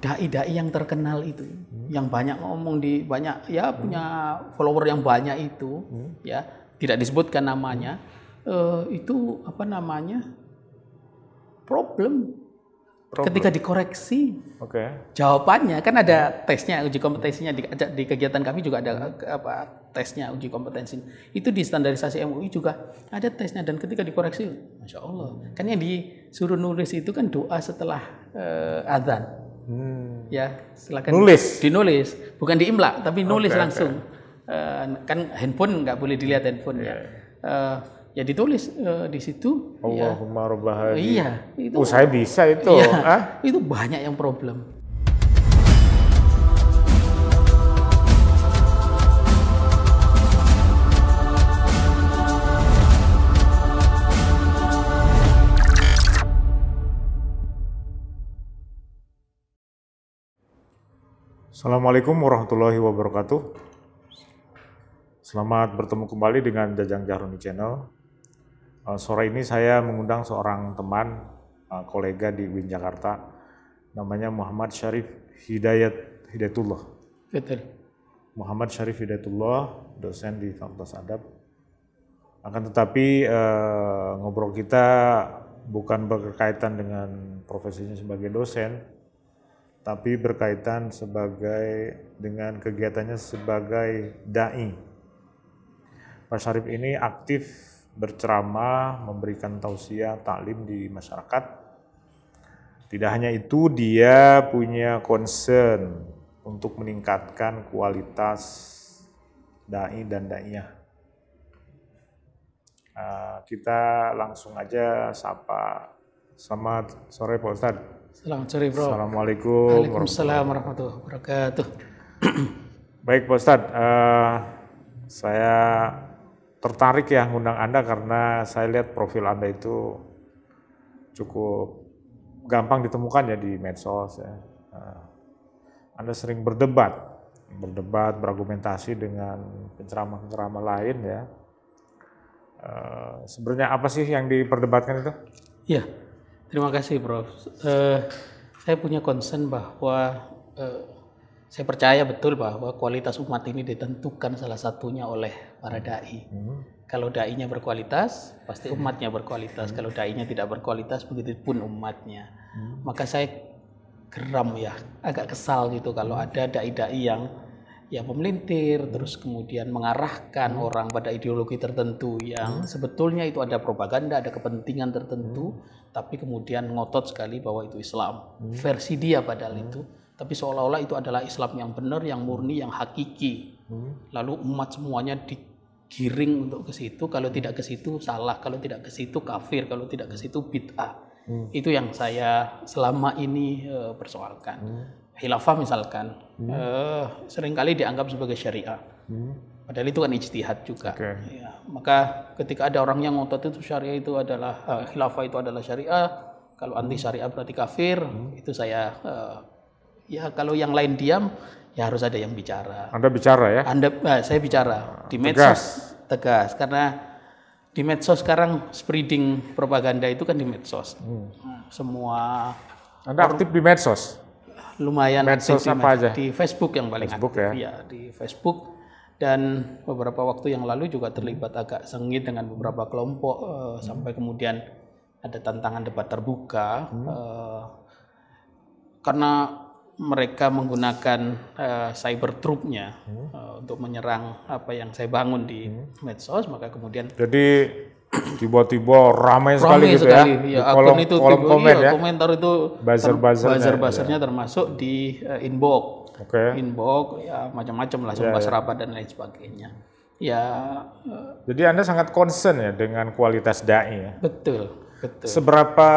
dai-dai yang terkenal itu hmm. yang banyak ngomong di banyak ya hmm. punya follower yang banyak itu hmm. ya tidak disebutkan namanya uh, itu apa namanya problem, problem. ketika dikoreksi okay. jawabannya kan ada tesnya uji kompetensinya di, di kegiatan kami juga ada apa tesnya uji kompetensi itu di standarisasi MUI juga ada tesnya dan ketika dikoreksi masya Allah kan yang disuruh nulis itu kan doa setelah uh, eh, adzan Hmm. Ya, silakan. Nulis. Dinulis, bukan diimla tapi nulis okay, langsung. Okay. Uh, eh, kan handphone nggak boleh dilihat handphone yeah. ya. Uh, ya ditulis uh, di situ. Ya. Allahumma ya. iya, itu. Oh, saya bisa itu. Iya, Itu banyak yang problem. Assalamualaikum warahmatullahi wabarakatuh. Selamat bertemu kembali dengan Jajang Jahroni Channel. Eh, sore ini saya mengundang seorang teman, eh, kolega di Win Jakarta, namanya Muhammad Syarif Hidayat Hidayatullah. Betul. Muhammad Syarif Hidayatullah, dosen di Fakultas Adab. Akan tetapi eh, ngobrol kita bukan berkaitan dengan profesinya sebagai dosen, tapi berkaitan sebagai dengan kegiatannya sebagai dai. Pak Syarif ini aktif berceramah, memberikan tausiah, taklim di masyarakat. Tidak hanya itu, dia punya concern untuk meningkatkan kualitas dai dan daiyah. Ah, kita langsung aja sapa. Selamat sore Pak Ustadz. Selamat sore, Bro. Assalamualaikum. Waalaikumsalam warahmatullahi wabarakatuh. Baik, Pak Ustadz. Uh, saya tertarik ya ngundang Anda karena saya lihat profil Anda itu cukup gampang ditemukan ya di medsos ya. Uh, anda sering berdebat, berdebat, berargumentasi dengan penceramah-penceramah lain ya. Uh, sebenarnya apa sih yang diperdebatkan itu? Iya, Terima kasih, Prof. Uh, saya punya concern bahwa uh, saya percaya betul bahwa kualitas umat ini ditentukan salah satunya oleh para dai. Hmm. Kalau dainya berkualitas, pasti hmm. umatnya berkualitas. Hmm. Kalau dainya tidak berkualitas, begitu pun umatnya. Hmm. Maka saya geram ya, agak kesal gitu kalau hmm. ada dai-dai yang ya pemelintir terus kemudian mengarahkan hmm. orang pada ideologi tertentu yang hmm. sebetulnya itu ada propaganda ada kepentingan tertentu hmm. tapi kemudian ngotot sekali bahwa itu Islam hmm. versi dia padahal hmm. itu tapi seolah-olah itu adalah Islam yang benar yang murni yang hakiki hmm. lalu umat semuanya digiring untuk ke situ kalau hmm. tidak ke situ salah kalau tidak ke situ kafir kalau tidak ke situ bid'ah hmm. itu yang saya selama ini eh, persoalkan hmm. Hilafah misalkan hmm. uh, seringkali dianggap sebagai syariah. Hmm. Padahal itu kan ijtihad juga. Okay. Ya, maka ketika ada orang yang ngotot itu syariah itu adalah uh, khilafah itu adalah syariah, kalau anti hmm. syariah berarti kafir, hmm. itu saya uh, ya kalau yang lain diam ya harus ada yang bicara. Anda bicara ya? Anda uh, saya bicara ah, di medsos tegas, tegas karena di medsos sekarang spreading propaganda itu kan di medsos. Hmm. Nah, semua Anda aktif di medsos? lumayan medsos aktif apa di, aja? di Facebook yang paling Facebook aktif ya. ya di Facebook dan beberapa waktu yang lalu juga terlibat agak sengit dengan beberapa kelompok uh, hmm. sampai kemudian ada tantangan debat terbuka hmm. uh, karena mereka menggunakan uh, cyber troopnya hmm. uh, untuk menyerang apa yang saya bangun di hmm. medsos maka kemudian jadi tiba-tiba ramai, sekali gitu ya. sekali. ya. ya kolom, itu, kolom tiba, komen iya, ya. Komentar itu buzzer-buzzernya iya. buzzer buzzernya ya. termasuk di uh, inbox. Oke. Okay. Inbox ya macam-macam lah iya, sumpah iya. serapat rapat dan lain sebagainya. Ya. Eh, Jadi Anda sangat concern ya dengan kualitas dai ya. Betul, betul. Seberapa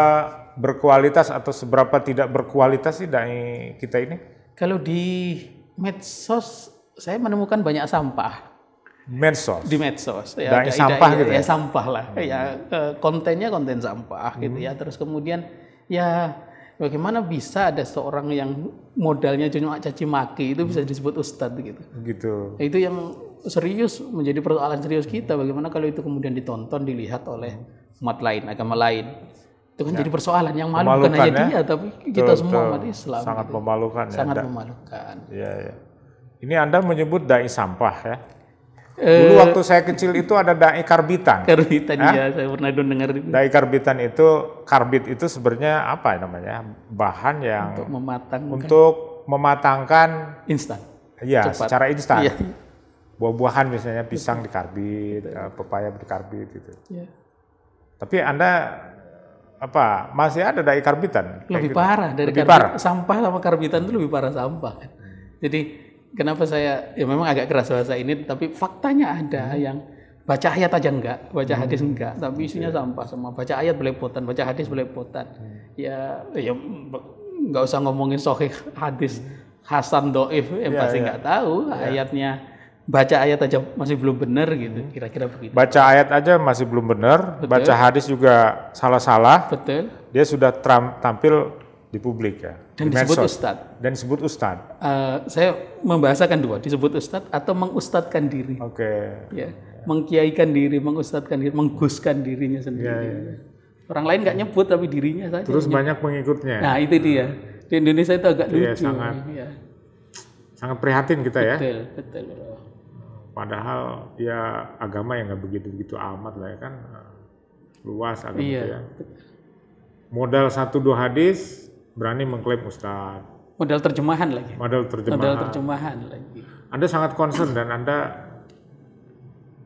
berkualitas atau seberapa tidak berkualitas sih dai kita ini? Kalau di medsos saya menemukan banyak sampah medsos di medsos ya Dari sampah ya, gitu ya, ya sampah lah hmm. ya kontennya konten sampah hmm. gitu ya terus kemudian ya bagaimana bisa ada seorang yang modalnya cuma caci maki itu bisa hmm. disebut ustadz gitu. Gitu. Itu yang serius menjadi persoalan serius kita bagaimana kalau itu kemudian ditonton dilihat oleh hmm. umat lain, agama lain. Itu kan ya. jadi persoalan yang malu bukan hanya ya? dia tapi kita semua tuh. umat Islam. Sangat gitu. memalukan ya, Sangat ya. memalukan. Iya, ya. Ini Anda menyebut dai sampah ya. Dulu eh, waktu saya kecil itu ada dai karbitan. Karbitan ya, ya, saya pernah dengar itu. Dai karbitan itu karbit itu sebenarnya apa ya namanya? Bahan yang untuk mematangkan untuk mematangkan instan. Iya, secara instan. Ya. Buah-buahan misalnya pisang dikarbit, eh, pepaya dikarbit gitu. Ya. Tapi Anda apa masih ada dai karbitan lebih gitu? parah dari lebih karbit, parah. sampah sama karbitan itu lebih parah sampah jadi kenapa saya ya memang agak keras bahasa ini tapi faktanya ada hmm. yang baca ayat aja enggak, baca hmm. hadis enggak, tapi isinya sampah semua. Baca ayat belepotan, baca hadis belepotan. Hmm. Ya ya nggak usah ngomongin sohih hadis hmm. Hasan Doif yang yeah, pasti yeah. Ya. nggak tahu yeah. ayatnya baca ayat aja masih belum benar gitu hmm. kira-kira begitu baca ayat aja masih belum benar baca hadis juga salah-salah betul dia sudah tram, tampil di publik ya dan di disebut ustad dan disebut ustad uh, saya membahasakan dua disebut ustad atau mengustadkan diri oke okay. ya mengkiaikan diri mengustadkan diri mengguskan dirinya sendiri yeah, yeah. Ya. orang lain nggak nyebut tapi dirinya saja terus nyebut. banyak pengikutnya nah itu dia di Indonesia itu agak iya, lucu yeah, sangat ya. sangat prihatin kita betul, ya betul betul padahal ya agama yang nggak begitu begitu amat lah ya kan luas agama yeah. ya modal satu dua hadis berani mengklaim Ustadz. Modal terjemahan lagi. Modal terjemahan. Modal terjemahan lagi. Anda sangat concern dan Anda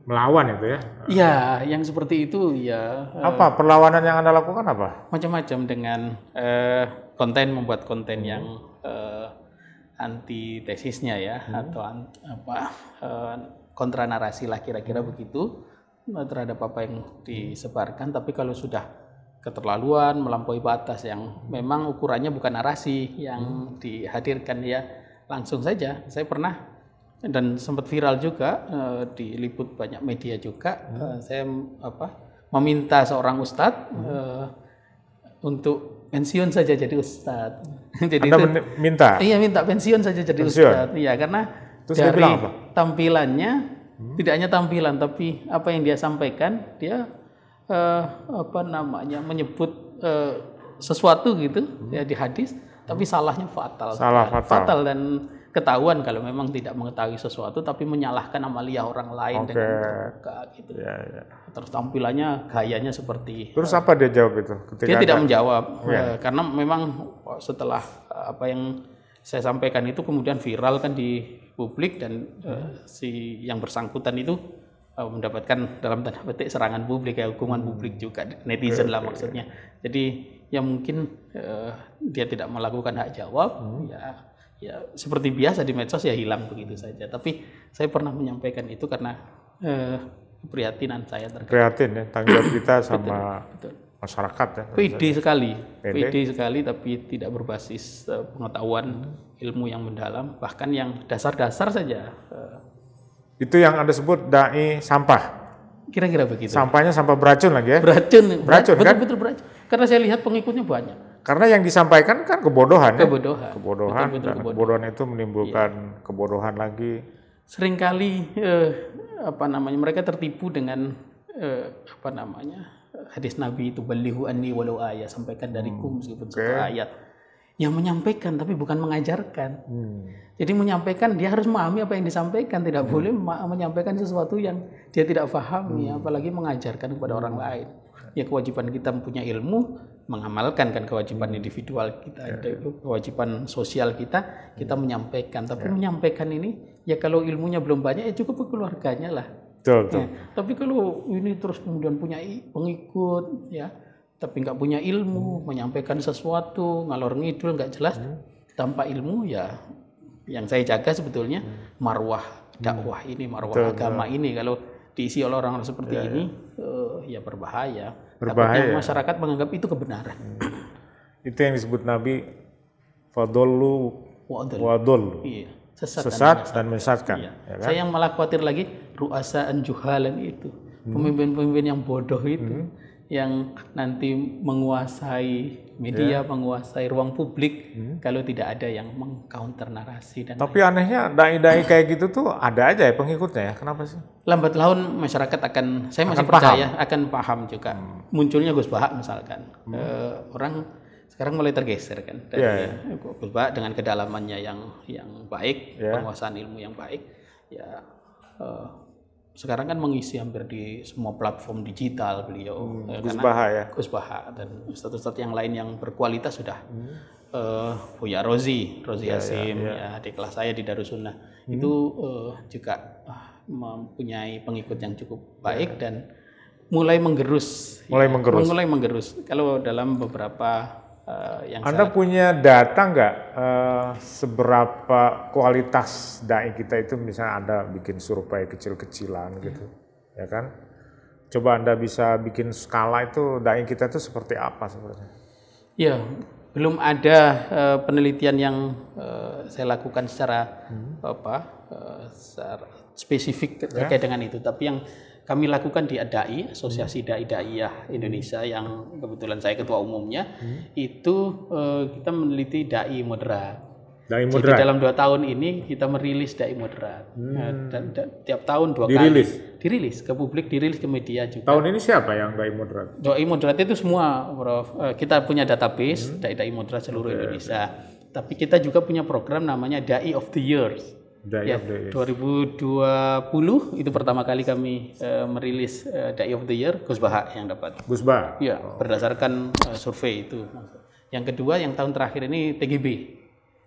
melawan itu ya? Iya, yang seperti itu ya. Apa eh, perlawanan yang Anda lakukan apa? Macam-macam dengan uh, konten membuat konten hmm. yang uh, eh, anti tesisnya ya hmm. atau an, apa uh, kontra narasi lah kira-kira begitu terhadap apa yang disebarkan. Tapi kalau sudah keterlaluan, melampaui batas yang memang ukurannya bukan narasi yang hmm. dihadirkan ya langsung saja. Saya pernah dan sempat viral juga uh, eh, diliput banyak media juga. Hmm. Uh, saya apa meminta seorang ustadz hmm. uh, untuk pensiun saja jadi ustadz. Hmm. jadi Anda itu, minta? Iya minta pensiun saja jadi pensiun. ustadz. Iya karena Terus dari tampilannya hmm. tidak hanya tampilan tapi apa yang dia sampaikan dia uh, apa namanya menyebut uh, sesuatu gitu hmm. ya di hadis tapi salahnya fatal salah fatal. fatal dan ketahuan kalau memang tidak mengetahui sesuatu tapi menyalahkan amalia orang lain okay. dengan terbuka gitu. Ya, ya. Terus tampilannya gayanya seperti Terus eh, apa dia jawab itu? Ketika dia ada... tidak menjawab ya. karena memang setelah apa yang saya sampaikan itu kemudian viral kan di publik dan hmm. si yang bersangkutan itu uh, mendapatkan dalam tanda petik serangan publik ya hukuman hmm. publik juga netizen lah maksudnya. Jadi ya mungkin uh, dia tidak melakukan hak jawab hmm. ya ya seperti biasa di medsos ya hilang begitu saja. Tapi saya pernah menyampaikan itu karena uh, eh, prihatinan saya terkait. Prihatin ya tanggung jawab kita sama betul, betul. masyarakat ya. PD sekali, PD sekali tapi tidak berbasis uh, pengetahuan ilmu yang mendalam bahkan yang dasar-dasar saja. Uh, itu yang Anda sebut dai sampah. Kira-kira begitu. Sampahnya sampah beracun lagi ya? Beracun. Beracun betul, kan? Betul-betul beracun. Karena saya lihat pengikutnya banyak. Karena yang disampaikan kan kebodohan, kebodohan. ya. Kebodohan. Betul, betul, kebodohan. Kebodohan itu menimbulkan iya. kebodohan lagi. Seringkali eh, apa namanya mereka tertipu dengan eh, apa namanya hadis Nabi itu balihu anni walau ayat sampaikan dariku hmm, meskipun okay. satu ayat yang menyampaikan tapi bukan mengajarkan. Hmm. Jadi menyampaikan dia harus memahami apa yang disampaikan, tidak hmm. boleh menyampaikan sesuatu yang dia tidak pahami, hmm. apalagi mengajarkan kepada orang hmm. lain. Ya kewajiban kita mempunyai ilmu, mengamalkan kan kewajiban hmm. individual kita, yeah. Ya, ya. kewajiban sosial kita, kita hmm. menyampaikan. Tapi yeah. menyampaikan ini ya kalau ilmunya belum banyak ya cukup keluarganya lah. Ya. Tapi kalau ini terus kemudian punya pengikut ya tapi nggak punya ilmu, hmm. menyampaikan sesuatu, ngalor ngidul nggak jelas, hmm. tanpa ilmu ya yang saya jaga sebetulnya hmm. marwah dakwah ini, marwah Betul, agama ini kalau diisi oleh orang-orang seperti ya, ya. ini ya, uh, ya berbahaya. Berbahaya. Takutnya ya. masyarakat menganggap itu kebenaran. Itu yang disebut Nabi fadollu wadul Iya. Sesat, Sesat dan menyesatkan. Iya. Ya kan? Saya yang malah khawatir lagi ruasa anjuhalan itu. Pemimpin-pemimpin yang bodoh itu. Hmm yang nanti menguasai media, yeah. menguasai ruang publik hmm. kalau tidak ada yang mengcounter narasi dan Tapi lain. anehnya dai-dai kayak gitu tuh ada aja ya pengikutnya ya. Kenapa sih? Lambat laun masyarakat akan saya masih paham. percaya akan paham juga. Hmm. Munculnya Gus Bahak misalkan. Hmm. E, orang sekarang mulai tergeser kan dari yeah, yeah. Gus Bahak dengan kedalamannya yang yang baik, yeah. penguasaan ilmu yang baik ya eh, sekarang kan mengisi hampir di semua platform digital beliau. Hmm. Eh, Gus Baha ya. Gus Baha dan status ustadz yang lain yang berkualitas sudah. Hmm. Uh, Buya Rozi, Rozi ya, ya, ya. ya di kelas saya di Darussunnah hmm. itu uh, juga uh, mempunyai pengikut yang cukup baik ya. dan mulai menggerus. Mulai ya, menggerus. Mulai menggerus. Kalau dalam beberapa uh, yang Anda saya... punya data nggak uh, seberapa kualitas dai kita itu misalnya Anda bikin survei kecil-kecilan iya. gitu ya kan coba Anda bisa bikin skala itu dai kita itu seperti apa sebenarnya ya belum ada uh, penelitian yang uh, saya lakukan secara hmm. apa uh, secara spesifik ya. terkait ya? dengan itu tapi yang kami lakukan di DAI, hmm. Asosiasi hmm. Dai-Daiyah Indonesia yang kebetulan saya ketua umumnya, hmm. itu uh, kita meneliti dai moderat. Dai moderat. Jadi dalam dua tahun ini kita merilis dai moderat. Hmm. Nah, dan, dan tiap tahun dua dirilis. kali. Dirilis. Dirilis ke publik, dirilis ke media juga. Tahun ini siapa yang dai moderat? Dai moderat itu semua, Prof. Eh, kita punya database hmm. dai dai moderat seluruh okay. Indonesia. Tapi kita juga punya program namanya Dai of the Years. Day ya, of the Year. 2020 itu pertama kali kami uh, merilis uh, eh, Day of the Year Gus Baha yang dapat. Gus Baha. Ya, oh, berdasarkan uh, survei itu. Yang kedua yang tahun terakhir ini TGB.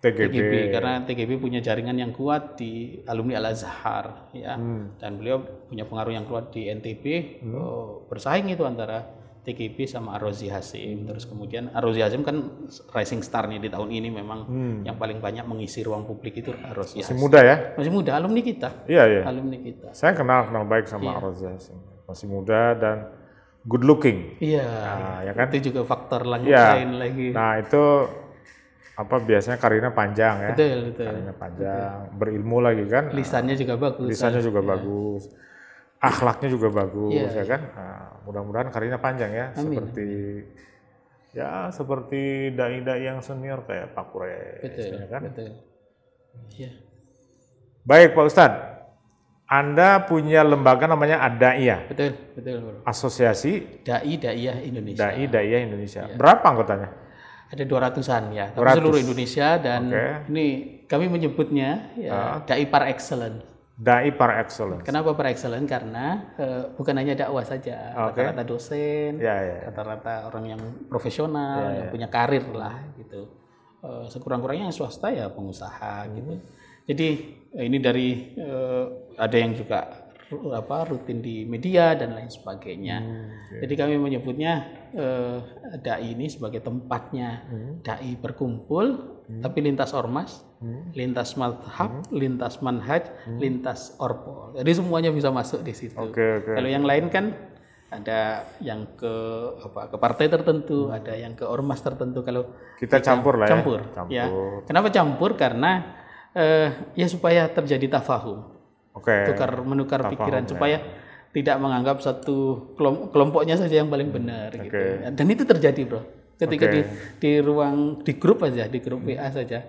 TGB. TGB karena TGB punya jaringan yang kuat di alumni Al Azhar ya. Hmm. Dan beliau punya pengaruh yang kuat di NTB hmm. oh, bersaing itu antara TKP sama Arozi Hasim terus kemudian Arozi Hasim kan rising star nih di tahun ini memang hmm. yang paling banyak mengisi ruang publik itu Arozi Hasim masih muda ya masih muda alumni kita iya iya alumni kita saya kenal kenal baik sama iya. Arozi Hasim masih muda dan good looking iya nah, ya kan itu juga faktor lain iya. lagi nah itu apa biasanya karirnya panjang ya betul betul karirnya panjang betul. berilmu lagi kan lisannya juga bagus lisannya kan? juga iya. bagus akhlaknya juga bagus yeah. ya iya. kan. Nah, mudah-mudahan karirnya panjang ya amin, seperti amin. ya seperti dai-dai yang senior kayak Pak Kure ya kan. Betul. Yeah. Baik Pak Ustad, Anda punya lembaga namanya Adaiyah. Betul, betul. Bro. Asosiasi Dai Daiyah Indonesia. Dai Daiyah Indonesia. Yeah. Berapa anggotanya? Ada dua ratusan, ya, 200. seluruh Indonesia dan okay. ini kami menyebutnya ya, uh. Dai par excellence. Dai par excellence. Kenapa par excellence? Karena uh, bukan hanya dakwah saja, rata rata-rata dosen, ya, ya, ya. rata-rata yeah, yeah, orang yang profesional, yeah, yeah. yang punya karir lah gitu. Uh, sekurang-kurangnya swasta ya pengusaha hmm. gitu. Jadi eh, ini dari uh, ada yang juga apa rutin di media dan lain sebagainya. Hmm, Jadi kami menyebutnya uh, dai ini sebagai tempatnya hmm. dai berkumpul Hmm. tapi lintas ormas, hmm. lintas madhab, hmm. lintas manhaj, hmm. lintas orpol. Jadi semuanya bisa masuk di situ. Okay, okay. Kalau yang lain kan ada yang ke apa ke partai tertentu, hmm. ada yang ke ormas tertentu. Kalau kita, kita campur lah ya. Campur. Ya. Kenapa campur? Karena eh, ya supaya terjadi tafahum. Okay. Tukar menukar tafahum, pikiran ya. supaya tidak menganggap satu kelompoknya saja yang paling benar okay. Hmm, gitu. Dan itu terjadi, Bro ketika okay. di di ruang di grup aja di grup WA hmm. saja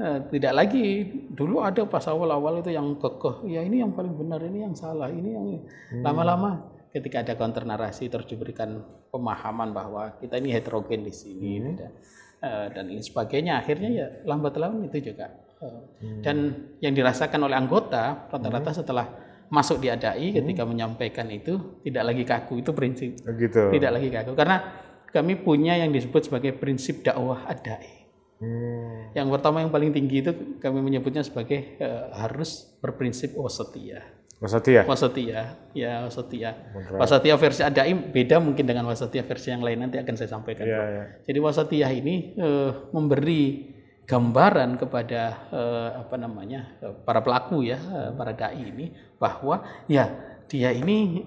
eh, tidak lagi dulu ada pas awal-awal itu yang kekeh ya ini yang paling benar ini yang salah ini yang hmm. lama-lama hmm. ketika ada counter narasi terus diberikan pemahaman bahwa kita ini heterogen di sini hmm. dan eh, dan lain sebagainya akhirnya ya lambat laun itu juga eh. hmm. dan yang dirasakan oleh anggota rata-rata hmm. setelah masuk diadai ketika hmm. menyampaikan itu tidak lagi kaku itu prinsip oh, gitu. tidak lagi kaku karena kami punya yang disebut sebagai prinsip dakwah adai. Hmm. Yang pertama yang paling tinggi itu kami menyebutnya sebagai uh, harus berprinsip wasatiyah. Wasatia. Wasatia, ya wasatia. Wasatiyah Wasatia versi Adai beda mungkin dengan wasatia versi yang lain nanti akan saya sampaikan. Ya, ya. Jadi wasatia ini uh, memberi gambaran kepada uh, apa namanya uh, para pelaku ya, para dai ini bahwa ya dia ini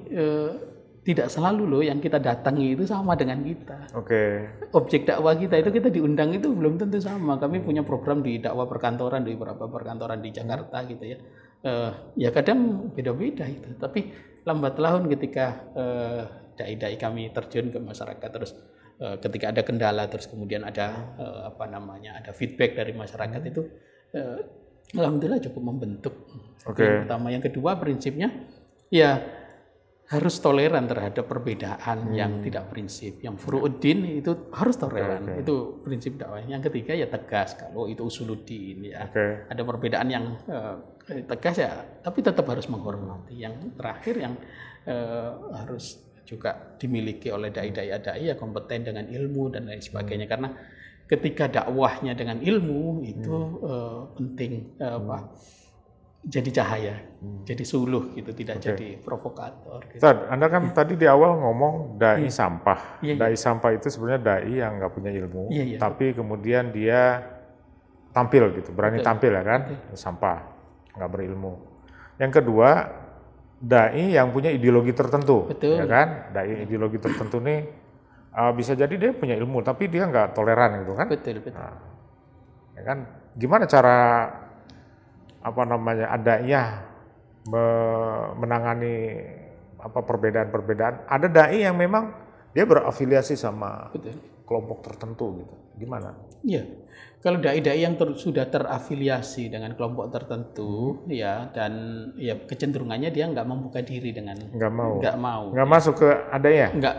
tidak selalu loh yang kita datangi itu sama dengan kita. Oke. Okay. Objek dakwah kita itu kita diundang itu belum tentu sama. Kami punya program di dakwah perkantoran di beberapa perkantoran di Jakarta gitu ya. Uh, ya kadang beda-beda itu. Tapi lambat laun ketika uh, dai-dai kami terjun ke masyarakat terus uh, ketika ada kendala terus kemudian ada uh, apa namanya ada feedback dari masyarakat itu uh, alhamdulillah cukup membentuk. Oke. Okay. pertama, yang kedua prinsipnya ya harus toleran terhadap perbedaan hmm. yang tidak prinsip. Yang furuuddin itu harus toleran. Okay. Itu prinsip dakwah. Yang ketiga ya tegas kalau itu usuluddin ya. Okay. Ada perbedaan yang uh, tegas ya, tapi tetap harus menghormati. Yang terakhir yang uh, harus juga dimiliki oleh dai-dai dai ya kompeten dengan ilmu dan lain sebagainya hmm. karena ketika dakwahnya dengan ilmu itu hmm. uh, penting uh, hmm. apa jadi cahaya, hmm. jadi suluh gitu, tidak okay. jadi provokator. Gitu. Tad, Anda kan ya. tadi di awal ngomong dai ya. sampah. Ya, dai sampah itu sebenarnya dai yang nggak punya ilmu, ya, ya. tapi kemudian dia tampil gitu, berani Betul. tampil ya kan, ya. sampah, nggak berilmu. Yang kedua, dai yang punya ideologi tertentu, Betul. ya kan, dai ya. ideologi tertentu nih uh, bisa jadi dia punya ilmu, tapi dia nggak toleran gitu kan. Betul. Betul. Nah, ya kan, gimana cara apa namanya adanya menangani apa perbedaan-perbedaan. Ada dai yang memang dia berafiliasi sama Betul. kelompok tertentu gitu. Gimana? ya Kalau dai-dai yang ter, sudah terafiliasi dengan kelompok tertentu hmm. ya dan ya kecenderungannya dia nggak membuka diri dengan nggak mau nggak mau nggak ya. masuk ke ada ya nggak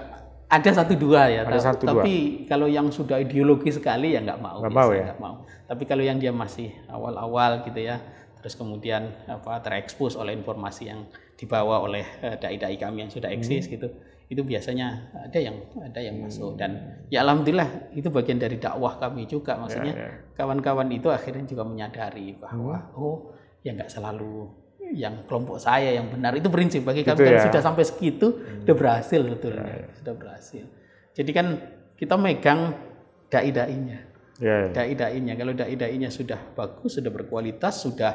ada satu dua ya ada satu, tapi kalau yang sudah ideologi sekali ya nggak mau nggak mau gitu, ya nggak mau tapi kalau yang dia masih awal-awal gitu ya terus kemudian apa terekspos oleh informasi yang dibawa oleh eh, dai-dai kami yang sudah eksis hmm. gitu itu biasanya ada yang ada yang hmm. masuk dan hmm. ya alhamdulillah itu bagian dari dakwah kami juga maksudnya kawan-kawan ya, ya. kawan-kawan itu akhirnya juga menyadari bahwa hmm. oh ya nggak selalu yang kelompok saya yang benar itu prinsip bagi kami gitu, kan ya. sudah sampai segitu hmm. sudah berhasil betul yeah, yeah. sudah berhasil jadi kan kita megang dai-dainya yeah, ya. dai-dainya. Kalau dai-dainya sudah bagus, sudah berkualitas, sudah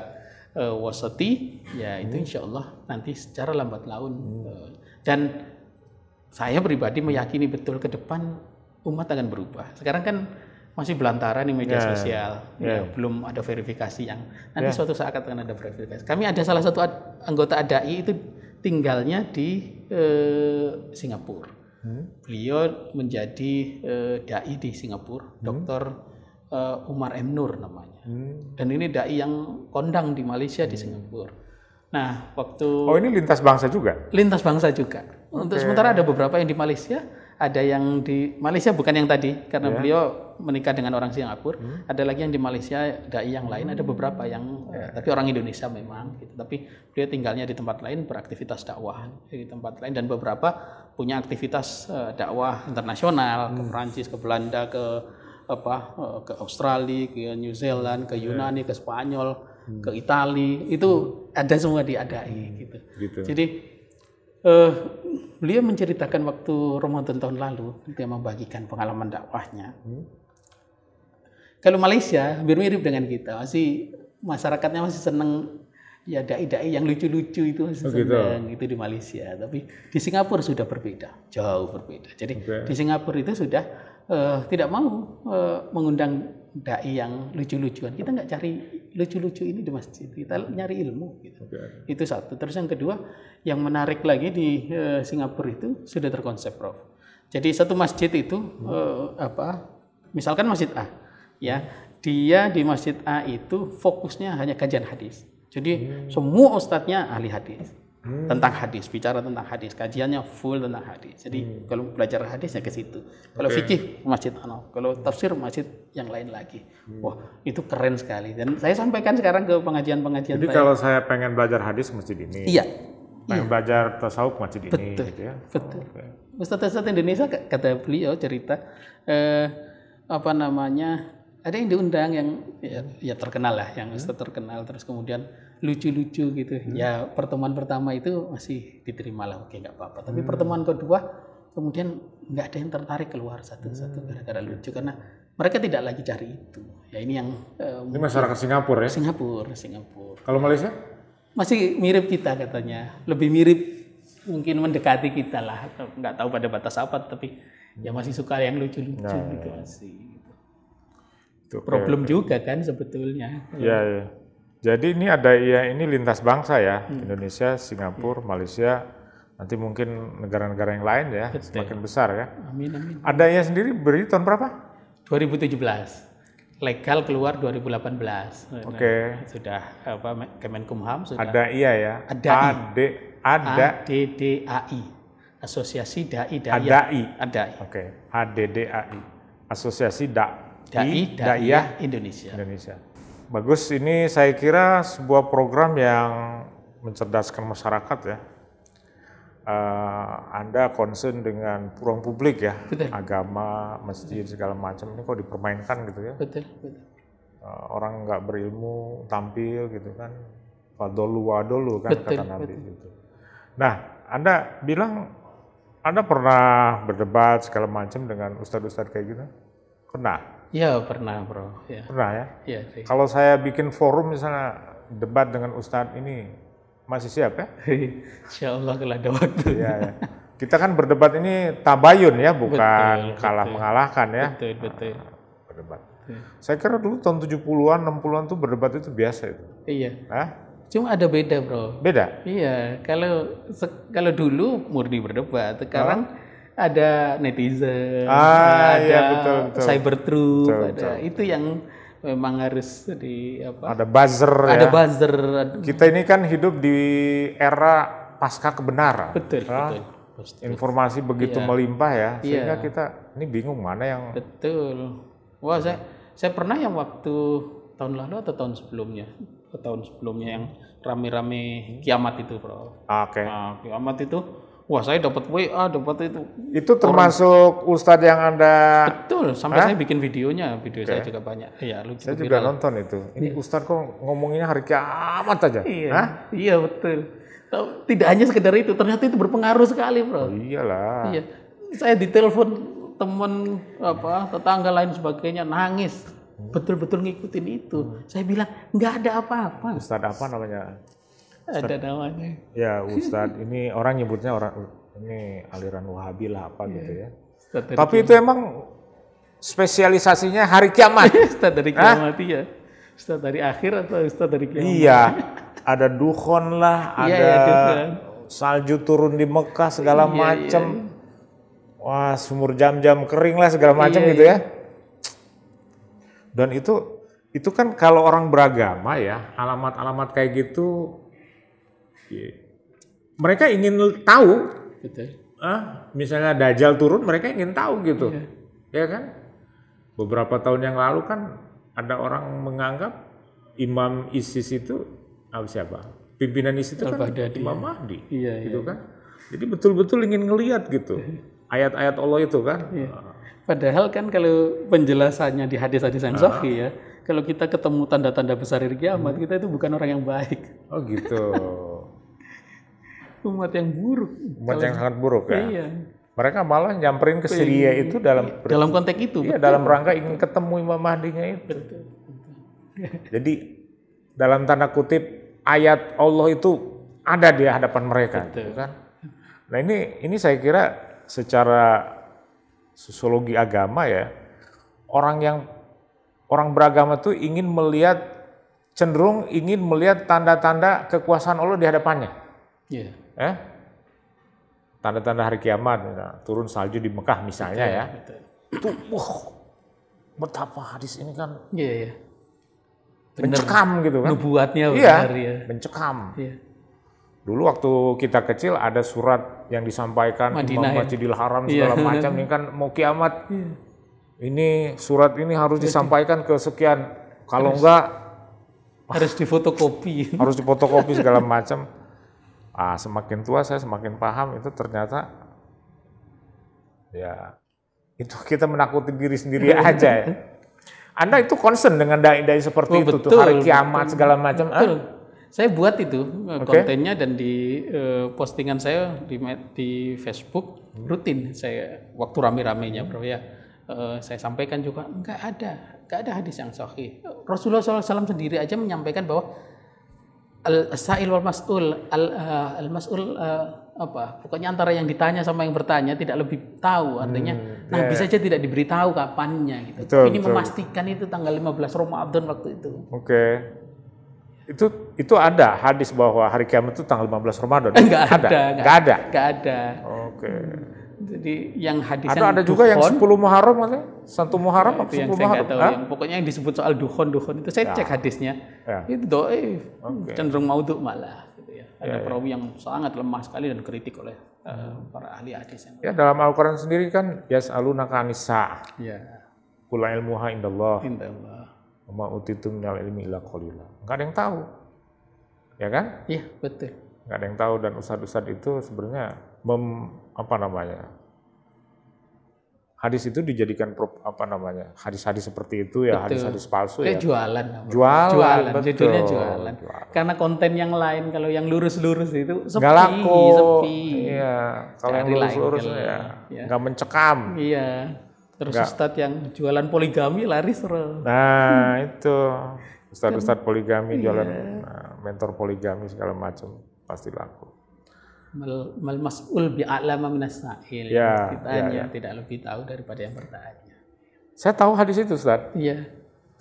uh, wasati, ya hmm. itu insya Allah nanti secara lambat laun. Hmm. Eh, dan saya pribadi hmm. meyakini betul ke depan umat akan berubah. Sekarang kan masih belantara nih media yeah. sosial, yeah. Ya, belum ada verifikasi yang nanti yeah. suatu saat akan ada verifikasi. Kami ada salah satu ad, anggota dai itu tinggalnya di uh, Singapura. Hmm. Beliau menjadi uh, dai di Singapura, hmm. dokter uh, Umar M Nur namanya. Hmm. Dan ini dai yang kondang di Malaysia hmm. di Singapura. Nah, waktu Oh, ini lintas bangsa juga? Lintas bangsa juga. Okay. Untuk sementara ada beberapa yang di Malaysia, ada yang di Malaysia bukan yang tadi karena yeah. beliau menikah dengan orang Singapura, hmm. ada lagi yang di Malaysia dai yang lain, ada beberapa yang yeah. Ya. tapi orang Indonesia memang gitu. Tapi beliau tinggalnya di tempat lain beraktivitas dakwah di tempat lain dan beberapa punya aktivitas eh, dakwah internasional hmm. ke Perancis, ke Belanda, ke apa eh, ke Australia, ke New Zealand, ke iya. Yunani, ke Spanyol, hmm. ke Italia. Itu ada semua diadai hmm. gitu. gitu. Jadi eh, beliau menceritakan waktu Ramadan tahun lalu dia membagikan pengalaman dakwahnya. Hmm. Kalau Malaysia hampir mirip dengan kita, masih masyarakatnya masih seneng ya dai-dai yang lucu-lucu itu masih oh, gitu. itu di Malaysia. Tapi di Singapura sudah berbeda, jauh berbeda. Jadi okay. di Singapura itu sudah uh, tidak mau uh, mengundang dai yang lucu-lucuan. Kita nggak cari lucu-lucu ini di masjid. Kita nyari ilmu. Gitu. Okay. Itu satu. Terus yang kedua, yang menarik lagi di uh, Singapura itu sudah terkonsep, Prof. Jadi satu masjid itu hmm. uh, apa? Misalkan masjid A, ya dia di masjid A itu fokusnya hanya kajian hadis. Jadi hmm. semua ustadznya ahli hadis hmm. tentang hadis, bicara tentang hadis, kajiannya full tentang hadis. Jadi hmm. kalau belajar hadisnya ke situ. Kalau fikih masjid Anau, kalau tafsir masjid yang lain lagi. Hmm. Wah, itu keren sekali. Dan saya sampaikan sekarang ke pengajian-pengajian. Jadi kalau saya pengen belajar hadis masjid ini. Iya. Pengen iya. belajar tasawuf masjid betul, ini gitu ya. Betul. Oh, okay. Indonesia kata beliau cerita eh, apa namanya ada yang diundang yang ya, ya terkenal lah yang hmm. Ustadz terkenal terus kemudian lucu-lucu gitu. Ya, hmm. Ya pertemuan pertama itu masih diterima lah, oke nggak apa-apa. Tapi hmm. pertemuan kedua kemudian nggak ada yang tertarik keluar satu-satu hmm. gara-gara lucu karena mereka tidak lagi cari itu. Ya ini yang uh, ini masyarakat Singapura ya? Singapura, Singapura. Kalau Malaysia? Masih mirip kita katanya, lebih mirip mungkin mendekati kita lah. Nggak tahu pada batas apa, tapi ya masih suka yang lucu-lucu nah, gitu ya. masih. Itu, Problem okay. juga kan sebetulnya. Ya. iya. Jadi ini ada ya ini lintas bangsa ya, hmm. Indonesia, Singapura, hmm. Malaysia, nanti mungkin negara-negara yang lain ya, Betul. semakin besar ya. Amin amin. Ada ya sendiri beri tahun berapa? 2017. Legal keluar 2018. Oke. Okay. Nah, sudah apa Kemenkumham sudah. Ada iya ya. Ada iya. d ada i Asosiasi Dai Dai. I iya. i. Oke. Okay. ADDAI. Asosiasi Da Dai Dai Indonesia. Indonesia. Bagus, ini saya kira sebuah program yang mencerdaskan masyarakat ya. Eh, anda concern dengan ruang publik ya, betul. agama, masjid segala macam ini kok dipermainkan gitu ya. Betul, betul. Eh, orang nggak berilmu tampil gitu kan, wadolu wadolu kan betul, kata Nabi gitu. Nah, Anda bilang Anda pernah berdebat segala macam dengan ustadz-ustadz kayak gitu? Pernah? Iya pernah bro. Ya. Pernah ya? Iya. Kalau saya bikin forum misalnya debat dengan Ustadz ini masih siap ya? Insya Allah kalau ada waktu. Iya. Ya. Kita kan berdebat ini tabayun ya, bukan betul, kalah betul. mengalahkan ya. Betul, ah, betul. Nah, berdebat. Betul. Saya kira dulu tahun 70-an, 60-an tuh berdebat itu biasa itu. Iya. Nah, Cuma ada beda, Bro. Beda? Iya, kalau kalau dulu murni berdebat, sekarang Nah ada netizen, ah, iya, ada iya, betul, betul. cyber truth, betul, ada betul. itu yang memang harus di apa? Ada buzzer ya. ada ya. buzzer. Kita ini kan hidup di era pasca kebenaran. Betul, nah, betul. Pasti. Informasi begitu ya. melimpah ya, iya. sehingga ya. kita ini bingung mana yang Betul. Wah, saya saya pernah yang waktu tahun lalu atau tahun sebelumnya tahun sebelumnya yang rame-rame kiamat itu, Bro. Ah, oke. Okay. Nah, kiamat itu wah saya dapat WA, dapat itu. Itu termasuk Orang... ustadz yang Anda Betul, sampai Hah? saya bikin videonya, video okay. saya juga banyak. Iya, lucu. Saya juga viral. nonton itu. Ini iya. ustadz kok ngomonginnya hari kiamat aja. Iya. Hah? Iya, betul. Tidak hanya sekedar itu, ternyata itu berpengaruh sekali, Bro. Oh, iyalah. Iya. Saya ditelepon teman apa, tetangga lain sebagainya nangis. Hmm. Betul-betul ngikutin itu. Hmm. Saya bilang nggak ada apa-apa. Ustadz apa namanya? ada namanya ya Ustadz ini orang nyebutnya orang ini aliran Wahabi lah apa yeah. gitu iya. ya Ustadz tapi kiamat. itu emang spesialisasinya hari kiamat Ustadz dari kiamat ya Ustadz dari akhir atau Ustadz dari kiamat iya ada dukhon lah iya, ada ya, ya, salju turun di Mekah segala iya, iya. macem iya. wah sumur jam-jam kering lah segala macem iya, gitu ya dan itu itu kan kalau orang beragama ya alamat-alamat kayak gitu Iya. Mereka ingin tahu. Betul. Ah, misalnya Dajjal turun, mereka ingin tahu gitu. Ya kan? Beberapa tahun yang lalu kan ada orang menganggap imam ISIS itu apa siapa? Pimpinan ISIS itu kan Imam Mahdi. Iya, gitu iya. kan. Jadi betul-betul ingin ngelihat gitu. Iya. Ayat-ayat Allah itu kan. Iya. Ah. Padahal kan kalau penjelasannya di hadis-hadis yang ah. ya, kalau kita ketemu tanda-tanda besar hari kiamat, hmm. kita itu bukan orang yang baik. Oh gitu. umat yang buruk. Umat yang sangat buruk ya. Iya. Mereka malah nyamperin ke Syria iya. itu dalam iya. dalam konteks itu. Iya, betul. dalam rangka ingin ketemu Imam Mahdinya itu. Betul. Jadi dalam tanda kutip ayat Allah itu ada di hadapan mereka, betul. kan? Nah ini ini saya kira secara sosiologi agama ya orang yang orang beragama itu ingin melihat cenderung ingin melihat tanda-tanda kekuasaan Allah di hadapannya. Yeah eh tanda-tanda hari kiamat ya, turun salju di Mekah misalnya betul, ya betul. itu wah betapa hadis ini kan iya, iya. Bener, mencekam gitu kan nubuatnya iya, benar ya mencekam iya. dulu waktu kita kecil ada surat yang disampaikan Madinah, ya. Masjidil Haram iya. segala macam ini kan mau kiamat ini surat ini harus Jadi, disampaikan ke sekian kalau enggak harus difotokopi harus difotokopi segala macam ah, semakin tua saya semakin paham itu ternyata ya itu kita menakuti diri sendiri aja ya. Anda itu concern dengan dai-dai seperti oh, itu betul, tuh hari kiamat betul, segala macam. Ah? Betul. Ah? Saya buat itu eh, okay. kontennya dan di uh, postingan saya di di Facebook hmm. rutin saya waktu rame-ramenya Bro ya. Uh, saya sampaikan juga nggak ada nggak ada hadis yang sahih. Rasulullah SAW sendiri aja menyampaikan bahwa al sa'il wal mas'ul al uh, al mas'ul uh, apa pokoknya antara yang ditanya sama yang bertanya tidak lebih tahu hmm, artinya hmm, nah yeah. bisa saja tidak diberitahu kapannya gitu betul, ini betul. memastikan itu tanggal 15 Ramadan waktu itu oke okay. itu itu ada hadis bahwa hari kiamat itu tanggal 15 Ramadan enggak eh, ada, ada enggak ada enggak ada, ada. oke jadi yang hadis ada, ada juga duhon, yang 10 Muharram maksudnya? Satu Muharram atau iya, apa Muharram? tahu, yang pokoknya yang disebut soal duhon duhon itu saya ya. cek hadisnya. Ya. Itu doi eh, okay. cenderung maudhu malah gitu ya. ya. Ada ya, perawi yang sangat lemah sekali dan kritik oleh hmm. para ahli hadis yang. Ya dalam Al-Qur'an sendiri kan yas'aluna kanisa. Ya. Kul ilmuha indallah. Indallah. Ma utitu nyal ilmi illa qalila. Enggak ada yang tahu. Ya kan? Iya, betul. Gak ada yang tahu dan ustad-ustad itu sebenarnya mem, apa namanya hadis itu dijadikan apa namanya hadis-hadis seperti itu ya hadis-hadis palsu Kayak ya jualan jualan, jualan betul. judulnya jualan. jualan karena konten yang lain kalau yang lurus-lurus itu sepi nggak laku sepi iya kalau yang lurus-lurus ya, ya nggak mencekam iya terus nggak. Ustadz yang jualan poligami laris loh nah itu Ustadz-ustadz poligami jualan iya. nah, mentor poligami segala macam pasti laku mal mas'ul bi'alama minasail. sa'il. Ya, kita ya, hanya ya. tidak lebih tahu daripada yang bertanya. Saya tahu hadis itu, Ustaz. Iya.